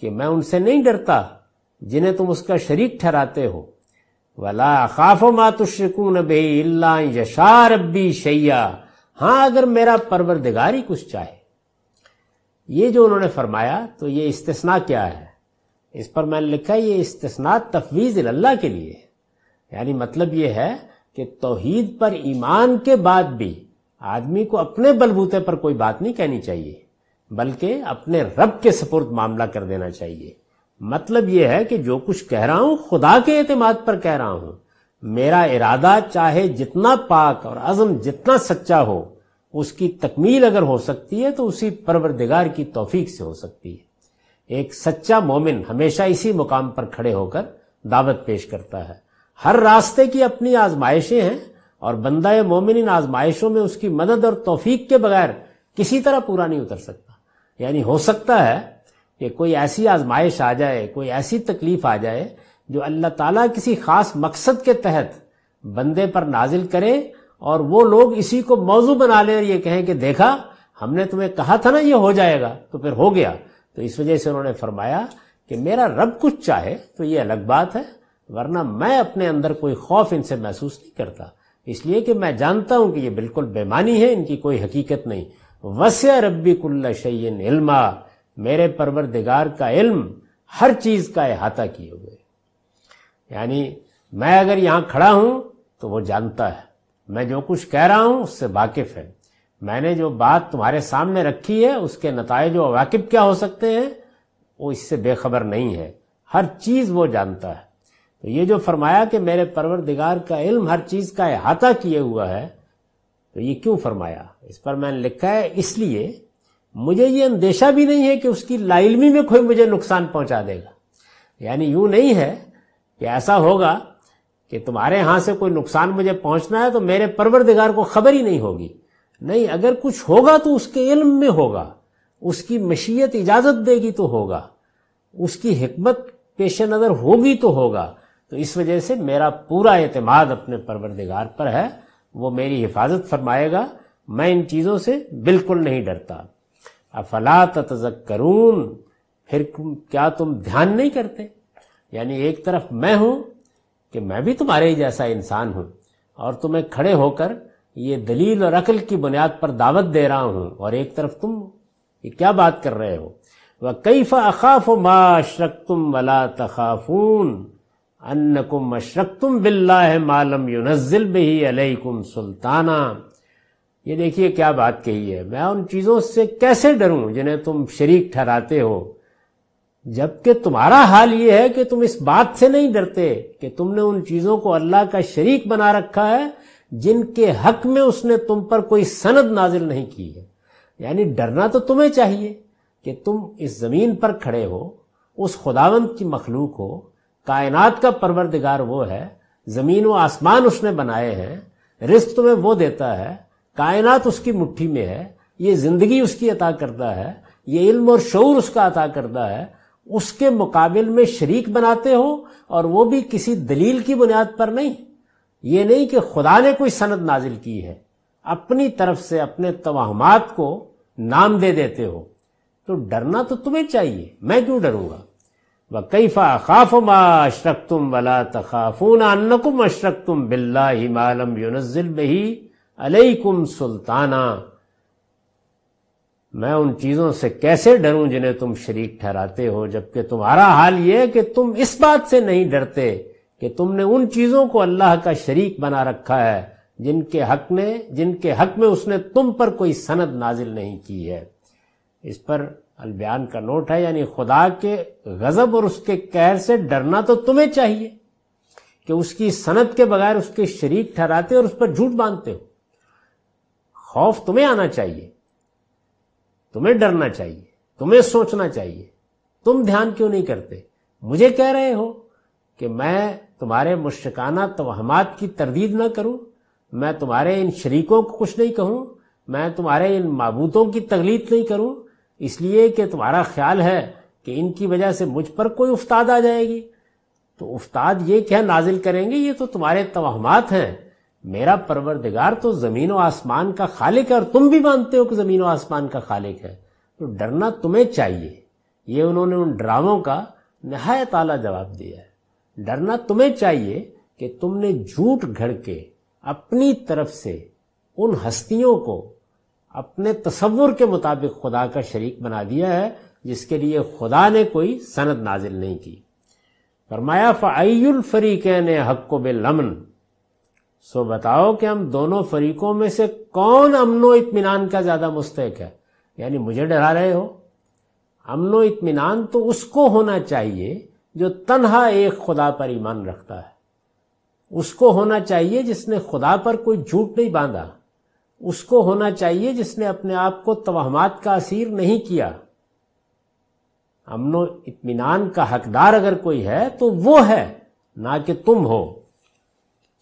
कि मैं उनसे नहीं डरता जिन्हें तुम उसका शरीक ठहराते हो वला खाफ भी बे यशार रब्बी शैया हाँ अगर मेरा परवरदिगार ही कुछ चाहे ये जो उन्होंने फरमाया तो ये इस्तना क्या है इस पर मैंने लिखा ये इस्तना तफवीज अल्लाह के लिए यानी मतलब ये है कि तोहीद पर ईमान के बाद भी आदमी को अपने बलबूते पर कोई बात नहीं कहनी चाहिए बल्कि अपने रब के सपुर्द मामला कर देना चाहिए मतलब यह है कि जो कुछ कह रहा हूं खुदा के एतमाद पर कह रहा हूं मेरा इरादा चाहे जितना पाक और अजम जितना सच्चा हो उसकी तकमील अगर हो सकती है तो उसी परवरदिगार की तोफीक से हो सकती है एक सच्चा मोमिन हमेशा इसी मुकाम पर खड़े होकर दावत पेश करता है हर रास्ते की अपनी आजमाइशें हैं और बंदा मोमिन इन आजमाइशों में उसकी मदद और तोफीक के बगैर किसी तरह पूरा नहीं उतर सकता यानी हो सकता है कि कोई ऐसी आजमाइश आ जाए कोई ऐसी तकलीफ आ जाए जो अल्लाह ताला किसी खास मकसद के तहत बंदे पर नाजिल करे और वो लोग इसी को मौजू बना ले ये कहें कि देखा हमने तुम्हें कहा था ना ये हो जाएगा तो फिर हो गया तो इस वजह से उन्होंने फरमाया कि मेरा रब कुछ चाहे तो ये अलग बात है वरना मैं अपने अंदर कोई खौफ इनसे महसूस नहीं करता इसलिए कि मैं जानता हूं कि ये बिल्कुल बेमानी है इनकी कोई हकीकत नहीं वस्य रबी कुल्ला शैन इल्मा मेरे परवरदिगार का इल्म हर चीज का अहाता किए हुए यानी मैं अगर यहां खड़ा हूं तो वो जानता है मैं जो कुछ कह रहा हूं उससे वाकिफ है मैंने जो बात तुम्हारे सामने रखी है उसके नतज व वाकिफ क्या हो सकते हैं वो इससे बेखबर नहीं है हर चीज वो जानता है तो ये जो फरमाया कि मेरे परवरदिगार का इल्म हर चीज का अहाता किए हुआ है तो ये क्यों फरमाया इस पर मैंने लिखा है इसलिए मुझे ये अंदेशा भी नहीं है कि उसकी लाइलमी में कोई मुझे नुकसान पहुंचा देगा यानी यूं नहीं है कि ऐसा होगा कि तुम्हारे यहां से कोई नुकसान मुझे पहुंचना है तो मेरे परवरदिगार को खबर ही नहीं होगी नहीं अगर कुछ होगा तो उसके इल्म में होगा उसकी मशीयत इजाजत देगी तो होगा उसकी हमत पेश नज़र होगी तो होगा तो इस वजह से मेरा पूरा एतमाद अपने परवरदिगार पर है वो मेरी हिफाजत फरमाएगा मैं इन चीज़ों से बिल्कुल नहीं डरता अफला करून फिर क्या तुम ध्यान नहीं करते यानी एक तरफ मैं हूं कि मैं भी तुम्हारे जैसा इंसान हूं और तुम्हें खड़े होकर ये दलील और अकल की बुनियाद पर दावत दे रहा हूं और एक तरफ तुम ये क्या बात कर रहे हो वह कई अखाफ माशरक तुम वला तखाफून कुम अशरक तुम बिल्ला मालम यूनजिल बही कुम सुल्ताना ये देखिए क्या बात कही है मैं उन चीजों से कैसे डरूं जिन्हें तुम शरीक ठहराते हो जबकि तुम्हारा हाल यह है कि तुम इस बात से नहीं डरते कि तुमने उन चीजों को अल्लाह का शरीक बना रखा है जिनके हक में उसने तुम पर कोई सनद नाजिल नहीं की है यानी डरना तो तुम्हें चाहिए कि तुम इस जमीन पर खड़े हो उस खुदावंत की मखलूक हो कायनात का परवरदिगार वो है जमीन व आसमान उसने बनाए हैं रिस्क तुम्हें वो देता है कायनात उसकी मुट्ठी में है ये जिंदगी उसकी अता करता है ये इल्म और शौर उसका अता करता है उसके मुकाबले में शरीक बनाते हो और वो भी किसी दलील की बुनियाद पर नहीं ये नहीं कि खुदा ने कोई सनद नाजिल की है अपनी तरफ से अपने तोहमात को नाम दे देते हो तो डरना तो तुम्हें चाहिए मैं क्यों डरूंगा वह कैफा खाफ अशरक तुम वला तखाफून अन्नकुम अशरक तुम बिल्ला हिमालम यूनजिल बही अलैकुम सुल्ताना मैं उन चीजों से कैसे डरूं जिन्हें तुम शरीक ठहराते हो जबकि तुम्हारा हाल यह कि तुम इस बात से नहीं डरते कि तुमने उन चीजों को अल्लाह का शरीक बना रखा है जिनके हक ने जिनके हक में उसने तुम पर कोई सनद नाजिल नहीं की है इस पर अलबयान का नोट है यानी खुदा के गजब और उसके कहर से डरना तो तुम्हें चाहिए कि उसकी सनत के बगैर उसके शरीक ठहराते और उस पर झूठ बांधते हो खौफ तुम्हें आना चाहिए तुम्हें डरना चाहिए तुम्हें सोचना चाहिए तुम ध्यान क्यों नहीं करते मुझे कह रहे हो कि मैं तुम्हारे मुश्काना तोहमात की तरदीद ना करूं मैं तुम्हारे इन शरीकों को कुछ नहीं कहूं मैं तुम्हारे इन मबूतों की तकलीफ नहीं करूं इसलिए कि तुम्हारा ख्याल है कि इनकी वजह से मुझ पर कोई उफ्ताद आ जाएगी तो उफ्ताद ये क्या नाजिल करेंगे ये तो तुम्हारे तोहमात हैं मेरा परवरदिगार तो जमीन और आसमान का खालिक है और तुम भी मानते हो कि जमीन और आसमान का खालिक है तो डरना तुम्हें चाहिए ये उन्होंने उन ड्रामों का नहायत आला जवाब दिया है डरना तुम्हें चाहिए कि तुमने झूठ घड़ के अपनी तरफ से उन हस्तियों को अपने तस्वुर के मुताबिक खुदा का शरीक बना दिया है जिसके लिए खुदा ने कोई सनद नाजिल नहीं की फरमाया फरीक ने हक को बेलमन सो बताओ कि हम दोनों फरीकों में से कौन अमनो इतमान का ज़्यादा मुस्तक है यानी मुझे डरा रहे हो अमनो इतमान तो उसको होना चाहिए जो तनहा एक खुदा पर ईमान रखता है उसको होना चाहिए जिसने खुदा पर कोई झूठ नहीं बांधा उसको होना चाहिए जिसने अपने आप को तोहमात का असीर नहीं किया अमनो इतमान का हकदार अगर कोई है तो वो है ना कि तुम हो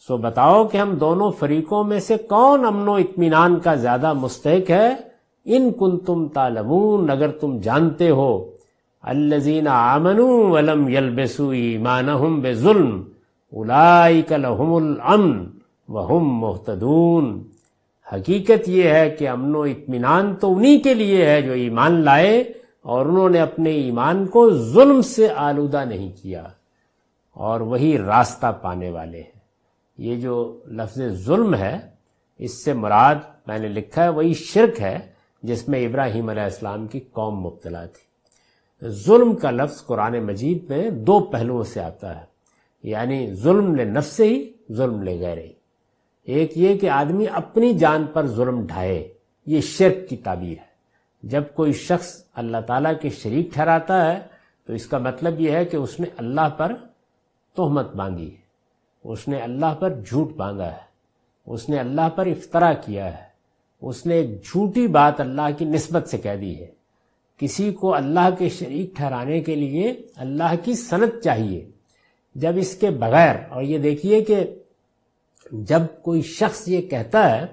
सो बताओ कि हम दोनों फरीकों में से कौन अमनो इतमान का ज्यादा मुस्तक है इन कुन तुम तालमून अगर तुम जानते हो अल्लजीना आमनू वलम यलबसु ईमान हम बेजुल्म उलाइकलहमुल अमन वहम मोहतदून हकीकत यह है कि अमनो इतमान तो उन्हीं के लिए है जो ईमान लाए और उन्होंने अपने ईमान को जुल्म से आलूदा नहीं किया और वही रास्ता पाने वाले हैं ये जो लफ्ज़ जुल्म है इससे मुराद मैंने लिखा है वही शिरक है जिसमें इब्राहिम इस्लाम की कौम मुबतला थी जुल्म का लफ्ज़ कुरान मजीद में दो पहलुओं से आता है यानी जुल्म ले नफ ही जुल्म ले गैर ही एक ये कि आदमी अपनी जान पर जुल्म ढाए ये शिरक की ताबीर है जब कोई शख्स अल्लाह तला के शरीक ठहराता है तो इसका मतलब यह है कि उसने अल्लाह पर तोहमत मांगी है उसने अल्लाह पर झूठ बांधा है उसने अल्लाह पर इफ्तरा किया है उसने एक झूठी बात अल्लाह की नस्बत से कह दी है किसी को अल्लाह के शरीक ठहराने के लिए अल्लाह की सनत चाहिए जब इसके बगैर और ये देखिए कि जब कोई शख्स ये कहता है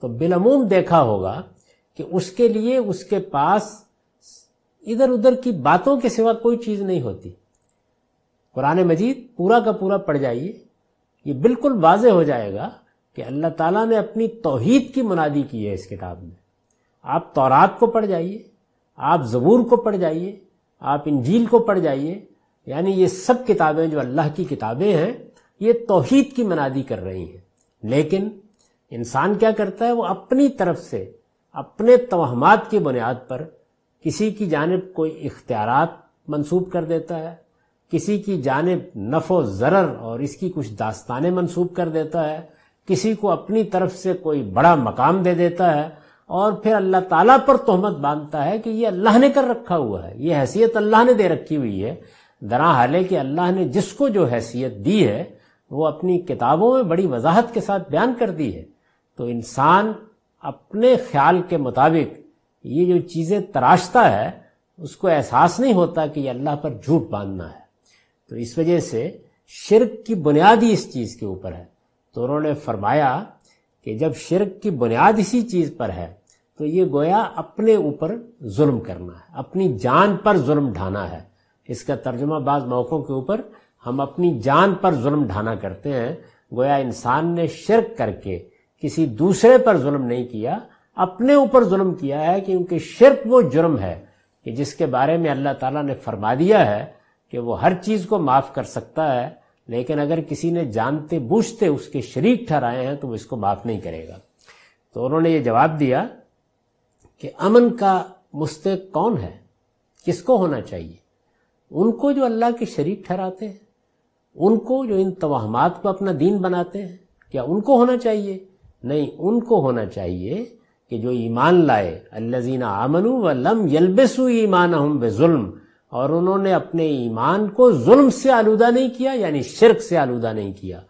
तो बिलमूम देखा होगा कि उसके लिए उसके पास इधर उधर की बातों के सिवा कोई चीज़ नहीं होती कुरान मजीद पूरा का पूरा पढ़ जाइए ये बिल्कुल वाज हो जाएगा कि अल्लाह ताला ने अपनी तोहीद की मुनादी की है इस किताब में आप तौरात को पढ़ जाइए आप जबूर को पढ़ जाइए आप इंजील को पढ़ जाइए यानी ये सब किताबें जो अल्लाह की किताबें हैं ये तोहीद की मनादी कर रही हैं लेकिन इंसान क्या करता है वो अपनी तरफ से अपने तोहमात की बुनियाद पर किसी की जानब कोई इख्तियार मनसूब कर देता है किसी की जानब नफो ज़रर और इसकी कुछ दास्तानें मनसूब कर देता है किसी को अपनी तरफ से कोई बड़ा मकाम दे देता है और फिर अल्लाह ताला पर तोहमत बांधता है कि ये अल्लाह ने कर रखा हुआ है ये हैसियत अल्लाह ने दे रखी हुई है दरा हाल कि अल्लाह ने जिसको जो हैसियत दी है वो अपनी किताबों में बड़ी वजाहत के साथ बयान कर दी है तो इंसान अपने ख्याल के मुताबिक ये जो चीज़ें तराशता है उसको एहसास नहीं होता कि ये अल्लाह पर झूठ बांधना है तो इस वजह से शिरक की बुनियाद ही इस चीज़ के ऊपर है तो उन्होंने फरमाया कि जब शिरक की बुनियाद इसी चीज़ पर है तो ये गोया अपने ऊपर जुल्म करना है अपनी जान पर जुल्म ढाना है इसका तर्जुमा बाज मौक़ों के ऊपर हम अपनी जान पर जुल्म ढाना करते हैं गोया इंसान ने शिरक करके किसी दूसरे पर जुल्म नहीं किया अपने ऊपर जुल्म किया है क्योंकि शिरक वो जुर्म है कि जिसके बारे में अल्लाह ताला ने फरमा दिया है कि वो हर चीज को माफ कर सकता है लेकिन अगर किसी ने जानते बूझते उसके शरीक ठहराए हैं तो वो इसको माफ नहीं करेगा तो उन्होंने ये जवाब दिया कि अमन का मुस्तक कौन है किसको होना चाहिए उनको जो अल्लाह के शरीक ठहराते हैं उनको जो इन तवाहमात को अपना दीन बनाते हैं क्या उनको होना चाहिए नहीं उनको होना चाहिए कि जो ईमान लाए अल्लाजीना आमनू व लम यलबसु ईमान हम बेजुल्म और उन्होंने अपने ईमान को जुल्म से आलूदा नहीं किया यानी शिरक से आलूदा नहीं किया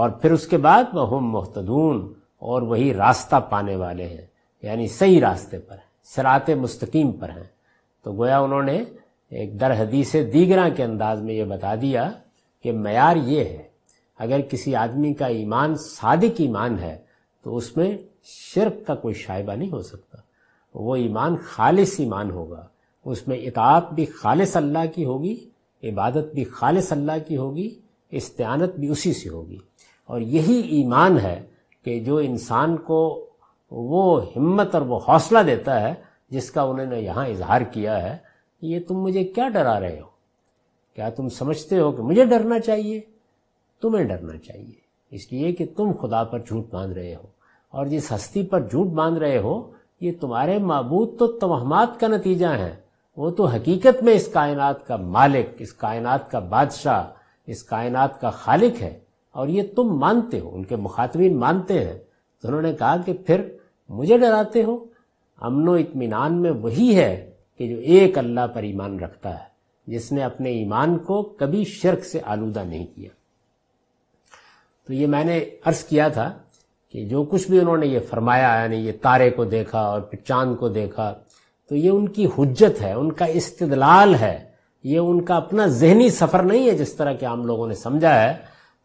और फिर उसके बाद वह हम मोहतदून और वही रास्ता पाने वाले हैं यानी सही रास्ते पर सरात मुस्तकीम पर हैं तो गोया उन्होंने एक दर हदीस दीगरा के अंदाज में यह बता दिया कि मैार ये है अगर किसी आदमी का ईमान सादिक ईमान है तो उसमें शिरक का कोई शायबा नहीं हो सकता वो ईमान खालिश ईमान होगा उसमें इतात भी खालिस अल्लाह की होगी इबादत भी खालिस अल्लाह की होगी इस्तानत भी उसी से होगी और यही ईमान है कि जो इंसान को वो हिम्मत और वो हौसला देता है जिसका उन्होंने यहाँ इजहार किया है ये तुम मुझे क्या डरा रहे हो क्या तुम समझते हो कि मुझे डरना चाहिए तुम्हें डरना चाहिए इसलिए कि तुम खुदा पर झूठ बांध रहे हो और जिस हस्ती पर झूठ बांध रहे हो ये तुम्हारे मबूद तो तोहमात का नतीजा है वो तो हकीकत में इस कायनात का मालिक इस कायनात का बादशाह इस कायनात का खालिक है और ये तुम मानते हो उनके मुखातबीन मानते हैं तो उन्होंने कहा कि फिर मुझे डराते हो अमनो इतमान में वही है कि जो एक अल्लाह पर ईमान रखता है जिसने अपने ईमान को कभी शर्क से आलूदा नहीं किया तो ये मैंने अर्ज किया था कि जो कुछ भी उन्होंने ये फरमाया यानी ये तारे को देखा और फिर चांद को देखा तो ये उनकी हुज्जत है उनका इस्तलाल है ये उनका अपना जहनी सफर नहीं है जिस तरह के आम लोगों ने समझा है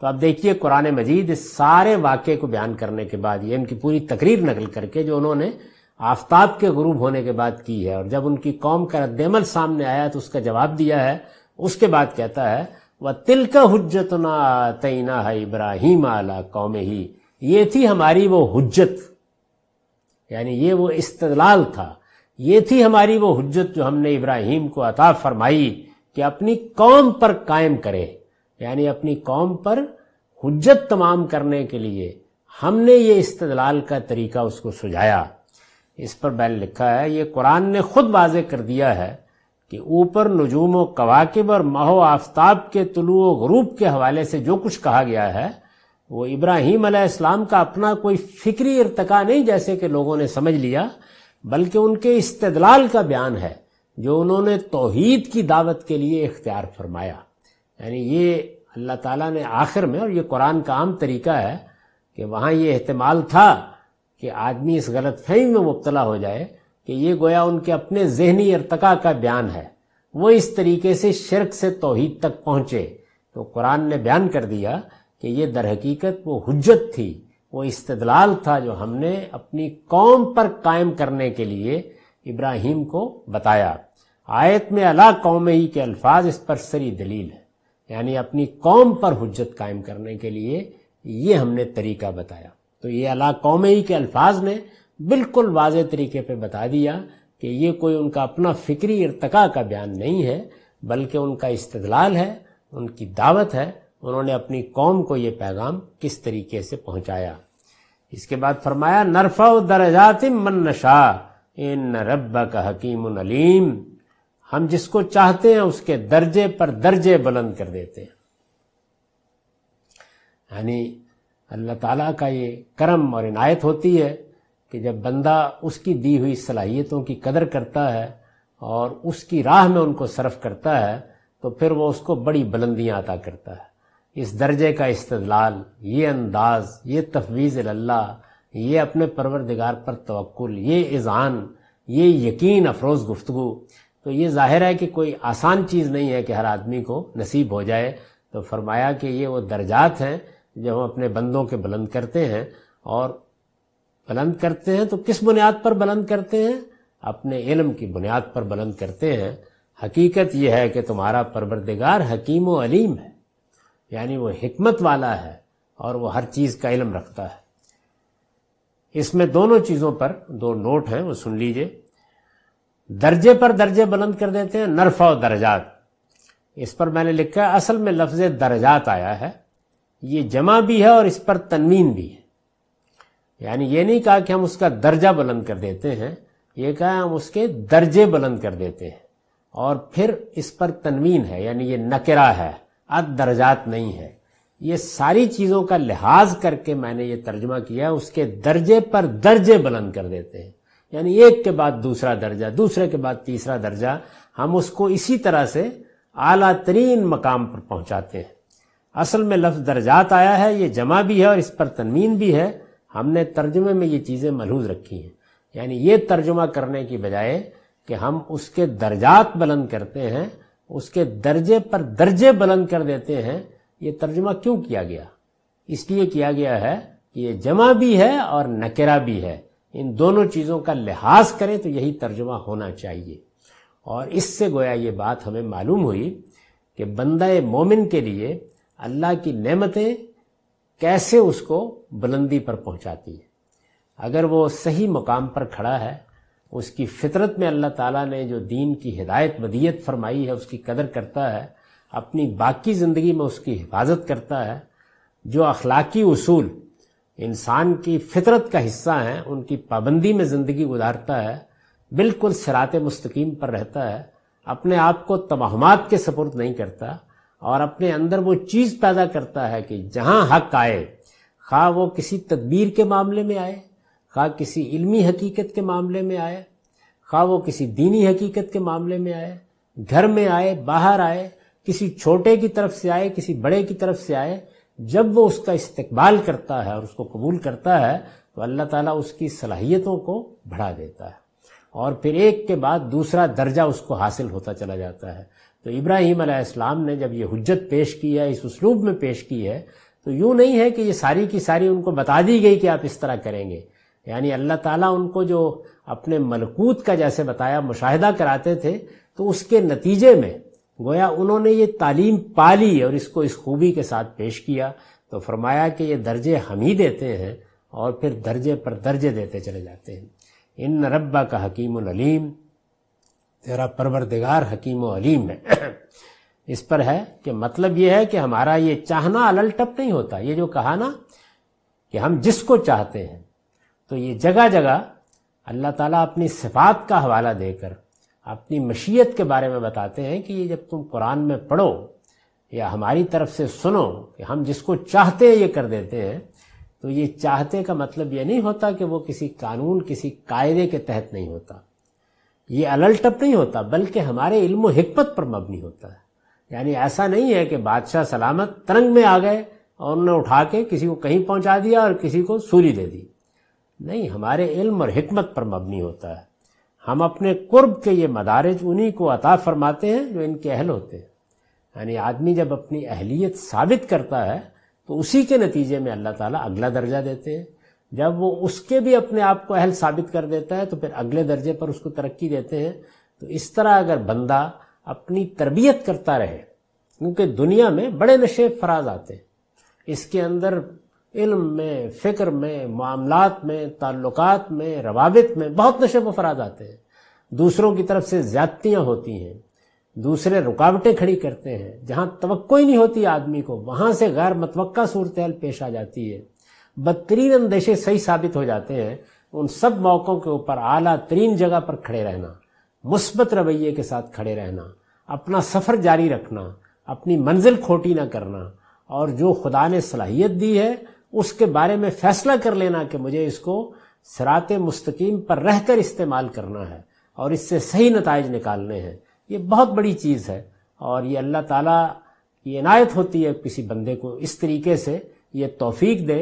तो आप देखिए कुरान मजीद इस सारे वाक्य को बयान करने के बाद ये उनकी पूरी तकरीर नकल करके जो उन्होंने आफ्ताब के गुरूब होने के बाद की है और जब उनकी कौम का रद्दमल सामने आया तो उसका जवाब दिया है उसके बाद कहता है वह तिल का ना तैना है इब्राहिम आला कौम ही ये थी हमारी वो हुज्जत यानी ये वो इस्तलाल था ये थी हमारी वो हजत जो हमने इब्राहिम को अता फरमाई कि अपनी कौम पर कायम करे यानी अपनी कौम पर हजत तमाम करने के लिए हमने ये इस्तलाल का तरीका उसको सुझाया इस पर बैल लिखा है ये कुरान ने खुद वाजे कर दिया है कि ऊपर नजूम व कवाकिब और माह आफ्ताब के तुलु व के हवाले से जो कुछ कहा गया है वो इब्राहिम अलैहिस्सलाम का अपना कोई फिक्री इरतका नहीं जैसे कि लोगों ने समझ लिया बल्कि उनके इस्तदलाल का बयान है जो उन्होंने तोहहीद की दावत के लिए इख्तियार फरमाया यानी ये अल्लाह ताला ने आखिर में और ये कुरान का आम तरीका है कि वहां ये अहतमाल था कि आदमी इस गलत फहमी में मुबतला हो जाए कि ये गोया उनके अपने जहनी इरतका का बयान है वो इस तरीके से शिरक से तोहहीद तक पहुंचे तो कुरान ने बयान कर दिया कि ये दरहकीकत वो हजत थी वो इस्तदलाल था जो हमने अपनी कौम पर कायम करने के लिए इब्राहिम को बताया आयत में अला कौम ही के अल्फाज इस पर सरी दलील है यानी अपनी कौम पर हजत कायम करने के लिए ये हमने तरीका बताया तो ये अला कौम ही के अल्फाज ने बिल्कुल वाज तरीके पर बता दिया कि ये कोई उनका अपना फिक्री इरतका का बयान नहीं है बल्कि उनका इस्तदलाल है उनकी दावत है उन्होंने अपनी कौम को यह पैगाम किस तरीके से पहुंचाया इसके बाद फरमाया नरफा दर्जात मन नशा इन रब का हकीम अलीम हम जिसको चाहते हैं उसके दर्जे पर दर्जे बुलंद कर देते हैं यानी अल्लाह ताला का ये करम और इनायत होती है कि जब बंदा उसकी दी हुई सलाहियतों की कदर करता है और उसकी राह में उनको सर्फ करता है तो फिर वो उसको बड़ी बुलंदियां अता करता है इस दर्जे का इस्तलाल ये अंदाज ये तफवीज़ अल्लाह ये अपने परवरदिगार पर तवक्ल ये इज़ान ये यकीन अफरोज़ गुफ्तु तो ये जाहिर है कि कोई आसान चीज़ नहीं है कि हर आदमी को नसीब हो जाए तो फरमाया कि ये वो दर्जात हैं जो हम अपने बंदों के बुलंद करते हैं और बुलंद करते हैं तो किस बुनियाद पर बुलंद करते हैं अपने इलम की बुनियाद पर बुलंद करते हैं हकीकत यह है कि तुम्हारा परवरदिगार हकीम अलीम है यानी वो हिकमत वाला है और वो हर चीज़ का इलम रखता है इसमें दोनों चीज़ों पर दो नोट हैं वो सुन लीजिए दर्जे पर दर्जे बुलंद कर देते हैं नरफा दर्जात इस पर मैंने लिखा है असल में लफ्ज दर्जात आया है ये जमा भी है और इस पर तनवीन भी है यानी ये नहीं कहा कि हम उसका दर्जा बुलंद कर देते हैं ये कहा हम उसके दर्जे बुलंद कर देते हैं और फिर इस पर तनवीन है यानी ये नकरा है अद दर्जात नहीं है ये सारी चीज़ों का लिहाज करके मैंने ये तर्जमा किया उसके दर्जे पर दर्जे बुलंद कर देते हैं यानी एक के बाद दूसरा दर्जा दूसरे के बाद तीसरा दर्जा हम उसको इसी तरह से आला तरीन मकाम पर पहुंचाते हैं असल में लफ्ज दर्जात आया है ये जमा भी है और इस पर तनवीन भी है हमने तर्जुमे में ये चीज़ें मलहूज रखी हैं यानी ये तर्जुमा करने की बजाय कि हम उसके दर्जात बुलंद करते हैं उसके दर्जे पर दर्जे बुलंद कर देते हैं ये तर्जुमा क्यों किया गया इसलिए किया गया है कि ये जमा भी है और नकेरा भी है इन दोनों चीज़ों का लिहाज करें तो यही तर्जमा होना चाहिए और इससे गोया ये बात हमें मालूम हुई कि बंदा मोमिन के लिए अल्लाह की नेमतें कैसे उसको बुलंदी पर पहुंचाती है अगर वो सही मुकाम पर खड़ा है उसकी फितरत में अल्लाह ताला ने जो दीन की हिदायत बदियत फरमाई है उसकी कदर करता है अपनी बाकी ज़िंदगी में उसकी हिफाजत करता है जो अखलाकी असूल इंसान की फितरत का हिस्सा हैं उनकी पाबंदी में ज़िंदगी गुजारता है बिल्कुल सरात मुस्तकीम पर रहता है अपने आप को तोहमात के सपोर्ट नहीं करता और अपने अंदर वो चीज़ पैदा करता है कि जहां हक आए खा वो किसी तदबीर के मामले में आए खा किसी इलमी हकीकत के मामले में आए खा वो किसी दीनी हकीकत के मामले में आए घर में आए बाहर आए किसी छोटे की तरफ से आए किसी बड़े की तरफ से आए जब वो उसका इस्तेबाल करता है और उसको कबूल करता है तो अल्लाह ताला उसकी सलाहियतों को बढ़ा देता है और फिर एक के बाद दूसरा दर्जा उसको हासिल होता चला जाता है तो इब्राहिम आसमाम ने जब ये हजत पेश की है इस उसलूब में पेश की है तो यूं नहीं है कि ये सारी की सारी उनको बता दी गई कि आप इस तरह करेंगे यानी अल्लाह ताला उनको जो अपने मलकूत का जैसे बताया मुशाहिदा कराते थे तो उसके नतीजे में गोया उन्होंने ये तालीम पा ली और इसको इस खूबी के साथ पेश किया तो फरमाया कि ये दर्जे हम ही देते हैं और फिर दर्जे पर दर्जे देते चले जाते हैं इन रब्बा का हकीम अलीम तेरा परवरदिगार हकीम अलीम है इस पर है कि मतलब ये है कि हमारा ये चाहना अलल टप नहीं होता ये जो कहा ना कि हम जिसको चाहते हैं तो ये जगह जगह अल्लाह ताला अपनी सिफात का हवाला देकर अपनी मशीयत के बारे में बताते हैं कि ये जब तुम कुरान में पढ़ो या हमारी तरफ से सुनो कि हम जिसको चाहते हैं ये कर देते हैं तो ये चाहते का मतलब ये नहीं होता कि वो किसी कानून किसी कायदे के तहत नहीं होता ये अललटप नहीं होता बल्कि हमारे इल्म हिकमत पर मबनी होता है यानी ऐसा नहीं है कि बादशाह सलामत तरंग में आ गए और उन्हें उठा के किसी को कहीं पहुंचा दिया और किसी को सूली दे दी नहीं हमारे इल्म और हमत पर मबनी होता है हम अपने कुर्ब के ये मदारज उन्हीं को अता फरमाते हैं जो इनके अहल होते हैं यानी आदमी जब अपनी अहलियत साबित करता है तो उसी के नतीजे में अल्लाह ताला अगला दर्जा देते हैं जब वो उसके भी अपने आप को अहल साबित कर देता है तो फिर अगले दर्जे पर उसको तरक्की देते हैं तो इस तरह अगर बंदा अपनी तरबियत करता रहे क्योंकि दुनिया में बड़े नशे फराज आते हैं इसके अंदर इल्म में फ़िक्र में मामलात में ताल्लुकात में रवाबित में बहुत नशे मफराद आते हैं दूसरों की तरफ से ज़्यादतियाँ होती हैं दूसरे रुकावटें खड़ी करते हैं जहां तो ही नहीं होती आदमी को वहां से गैर मतवक़ा सूरत पेश आ जाती है बदतरीन अंदेशे सही साबित हो जाते हैं उन सब मौक़ों के ऊपर आला तरीन जगह पर खड़े रहना मुस्बत रवैये के साथ खड़े रहना अपना सफ़र जारी रखना अपनी मंजिल खोटी ना करना और जो खुदा ने सलाहियत दी है उसके बारे में फैसला कर लेना कि मुझे इसको सरात मुस्तकीम पर रहकर इस्तेमाल करना है और इससे सही नतज निकालने हैं ये बहुत बड़ी चीज़ है और ये अल्लाह ताला की इनायत होती है किसी बंदे को इस तरीके से ये तोफ़ी दे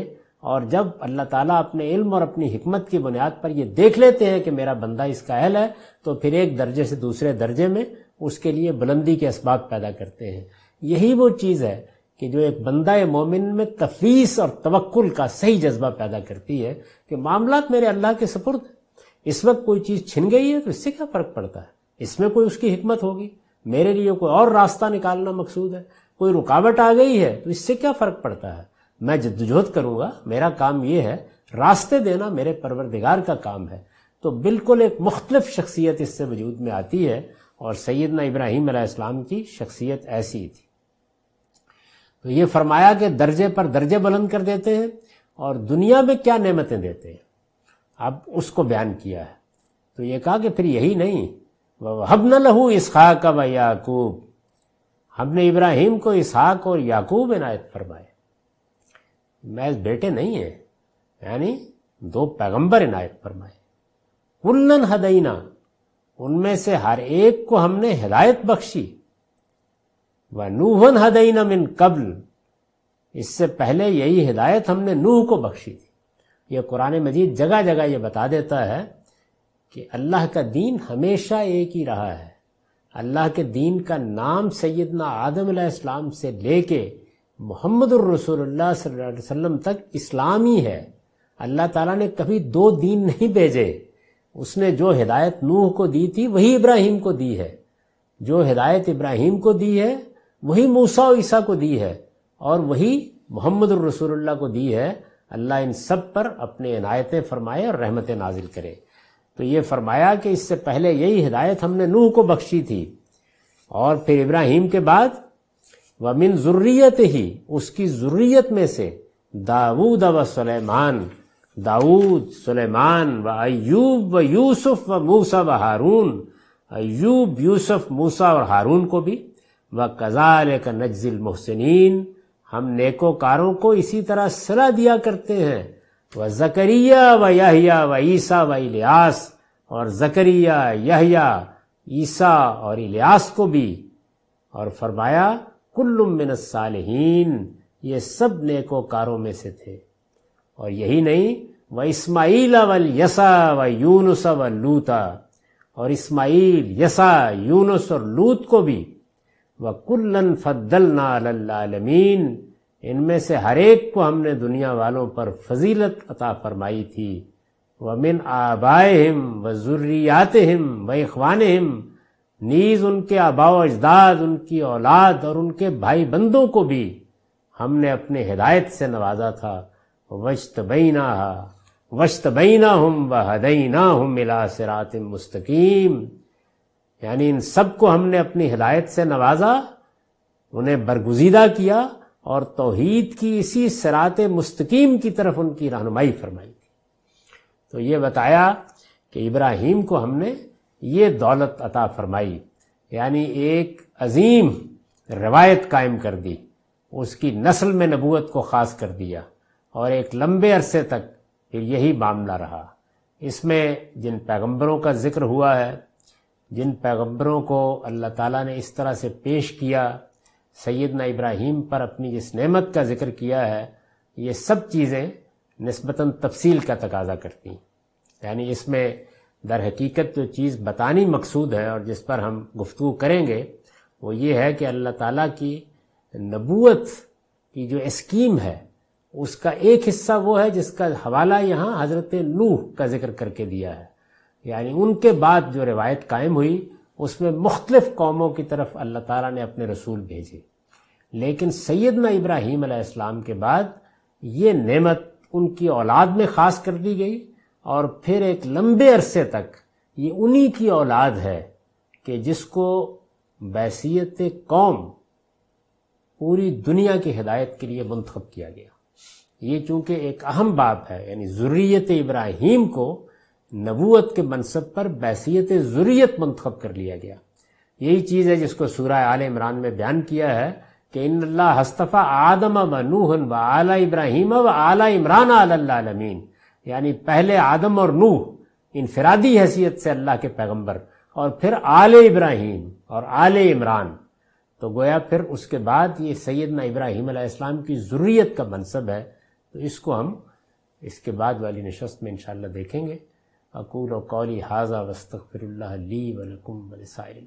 और जब अल्लाह ताला अपने इल्म और अपनी हमत की बुनियाद पर यह देख लेते हैं कि मेरा बंदा इसका अहल है तो फिर एक दर्जे से दूसरे दर्जे में उसके लिए बुलंदी के इसबाब पैदा करते हैं यही वो चीज़ है कि जो एक बंदा मोमिन में तफीस और तवक्ल का सही जज्बा पैदा करती है कि मामला मेरे अल्लाह के सपुर्द इस वक्त कोई चीज़ छिन गई है तो इससे क्या फ़र्क पड़ता है इसमें कोई उसकी हिकमत होगी मेरे लिए कोई और रास्ता निकालना मकसूद है कोई रुकावट आ गई है तो इससे क्या फ़र्क पड़ता है मैं जद्दोजहद करूंगा मेरा काम यह है रास्ते देना मेरे परवरदिगार का काम है तो बिल्कुल एक मुख्तलिफ शख्सियत इससे वजूद में आती है और सैदना इब्राहिम इस्लाम की शख्सियत ऐसी थी तो ये फरमाया कि दर्जे पर दर्जे बुलंद कर देते हैं और दुनिया में क्या नेमतें देते हैं अब उसको बयान किया है तो ये कहा कि फिर यही नहीं हब न लहू इसहा व याकूब हमने इब्राहिम को इसहाक और याकूब इनायत फरमाए महज बेटे नहीं है यानी दो पैगंबर इनायत फरमाए कुल्लन हदईना उनमें से हर एक को हमने हिदायत बख्शी व नूहन हदईना मिन कबल इससे पहले यही हिदायत हमने नूह को बख्शी थी यह कुरान मजीद जगह जगह ये बता देता है कि अल्लाह का दीन हमेशा एक ही रहा है अल्लाह के दीन का नाम सैदना आदम इस्लाम से लेके मोहम्मद रसूलुल्लाह वसल्लम तक इस्लामी है अल्लाह ताला ने कभी दो दीन नहीं भेजे उसने जो हिदायत नूह को दी थी वही इब्राहिम को दी है जो हिदायत इब्राहिम को दी है वही मूसा और ईसा को दी है और वही मोहम्मद रसूलुल्लाह को दी है अल्लाह इन सब पर अपने इनायतें फरमाए और रहमत नाजिल करे तो ये फरमाया कि इससे पहले यही हिदायत हमने नूह को बख्शी थी और फिर इब्राहिम के बाद वमिन जरूरीत ही उसकी जरूरीत में से दाऊद व सलेमान दाऊद सुलेमान व अयूब व यूसुफ व मूसा व हारून अयूब यूसुफ मूसा और हारून को भी व कज़ाल का मोहसिन हम नेकोकारों को इसी तरह सलाह दिया करते हैं वह जकरिया व यहिया व ईसा व इलियास और जकरिया यहिया ईसा और इलियास को भी और फरमाया कुल्लुम मिन सालहीन ये सब नेकोकारों में से थे और यही नहीं व इस्माईल अवल यसा व यूनुस व लूता और इस्माईल यसा यूनुस और लूत को भी वकुल्लन फद्दल नालमीन इनमें से हर एक को हमने दुनिया वालों पर फजीलत अता फरमाई थी आबाए हिम व ज़ुर्रियात हिम व इखवान हिम नीज उनके आबा अजदाद उनकी औलाद और उनके भाई बंदों को भी हमने अपने हिदायत से नवाजा था बीना वशतबैना बीना हम व हदईना हम मिला सिरात मुस्तकीम यानी इन सबको हमने अपनी हिदायत से नवाजा उन्हें बरगुजीदा किया और तोहहीद की इसी सरात मुस्तकीम की तरफ उनकी रहनुमाई फरमाई तो ये बताया कि इब्राहिम को हमने ये दौलत अता फरमाई यानी एक अजीम रवायत कायम कर दी उसकी नस्ल में नबूत को ख़ास कर दिया और एक लंबे अरसे तक फिर यही मामला रहा इसमें जिन पैगंबरों का जिक्र हुआ है जिन पैगंबरों को अल्लाह ताला ने इस तरह से पेश किया सैदना इब्राहिम पर अपनी जिस नेमत का जिक्र किया है ये सब चीज़ें नस्बता तफसील का तकाजा करती हैं यानी इसमें दर हकीकत जो चीज़ बतानी मकसूद है और जिस पर हम गुफ्तु करेंगे वो ये है कि अल्लाह ताला की नबूत की जो स्कीम है उसका एक हिस्सा वो है जिसका हवाला यहाँ हज़रत नूह का जिक्र करके दिया है यानी उनके बाद जो रिवायत कायम हुई उसमें मुख्तलिफ कौमों की तरफ अल्लाह तला ने अपने रसूल भेजे लेकिन सैदना इब्राहिम आसमाम के बाद ये नेमत उनकी औलाद में ख़ास कर दी गई और फिर एक लंबे अरसे तक ये उन्हीं की औलाद है कि जिसको बैसीत कौम पूरी दुनिया की हिदायत के लिए मंतखब किया गया ये चूंकि एक अहम बाब है यानी ज़रूरीत इब्राहिम को नबूत के मनसब पर बैसीत जरूरीत मंतखब कर लिया गया यही चीज़ है जिसको सूरा आल इमरान में बयान किया है कि इन हस्तफ़ा आदम नूहन व आला इब्राहिम व आला इमरान आलमीन यानी पहले आदम और नूह इनफरादी हैसियत से अल्लाह के पैगम्बर और फिर आल इब्राहिम और आल इमरान तो गोया फिर उसके बाद ये सैदना इब्राहिम इस्लाम की ज़रूरीत का मनसब है तो इसको हम इसके बाद वाली नशस्त में इन देखेंगे अकूल कौली हाजा वस्तफ़िरल्ली वलकुम वसाइल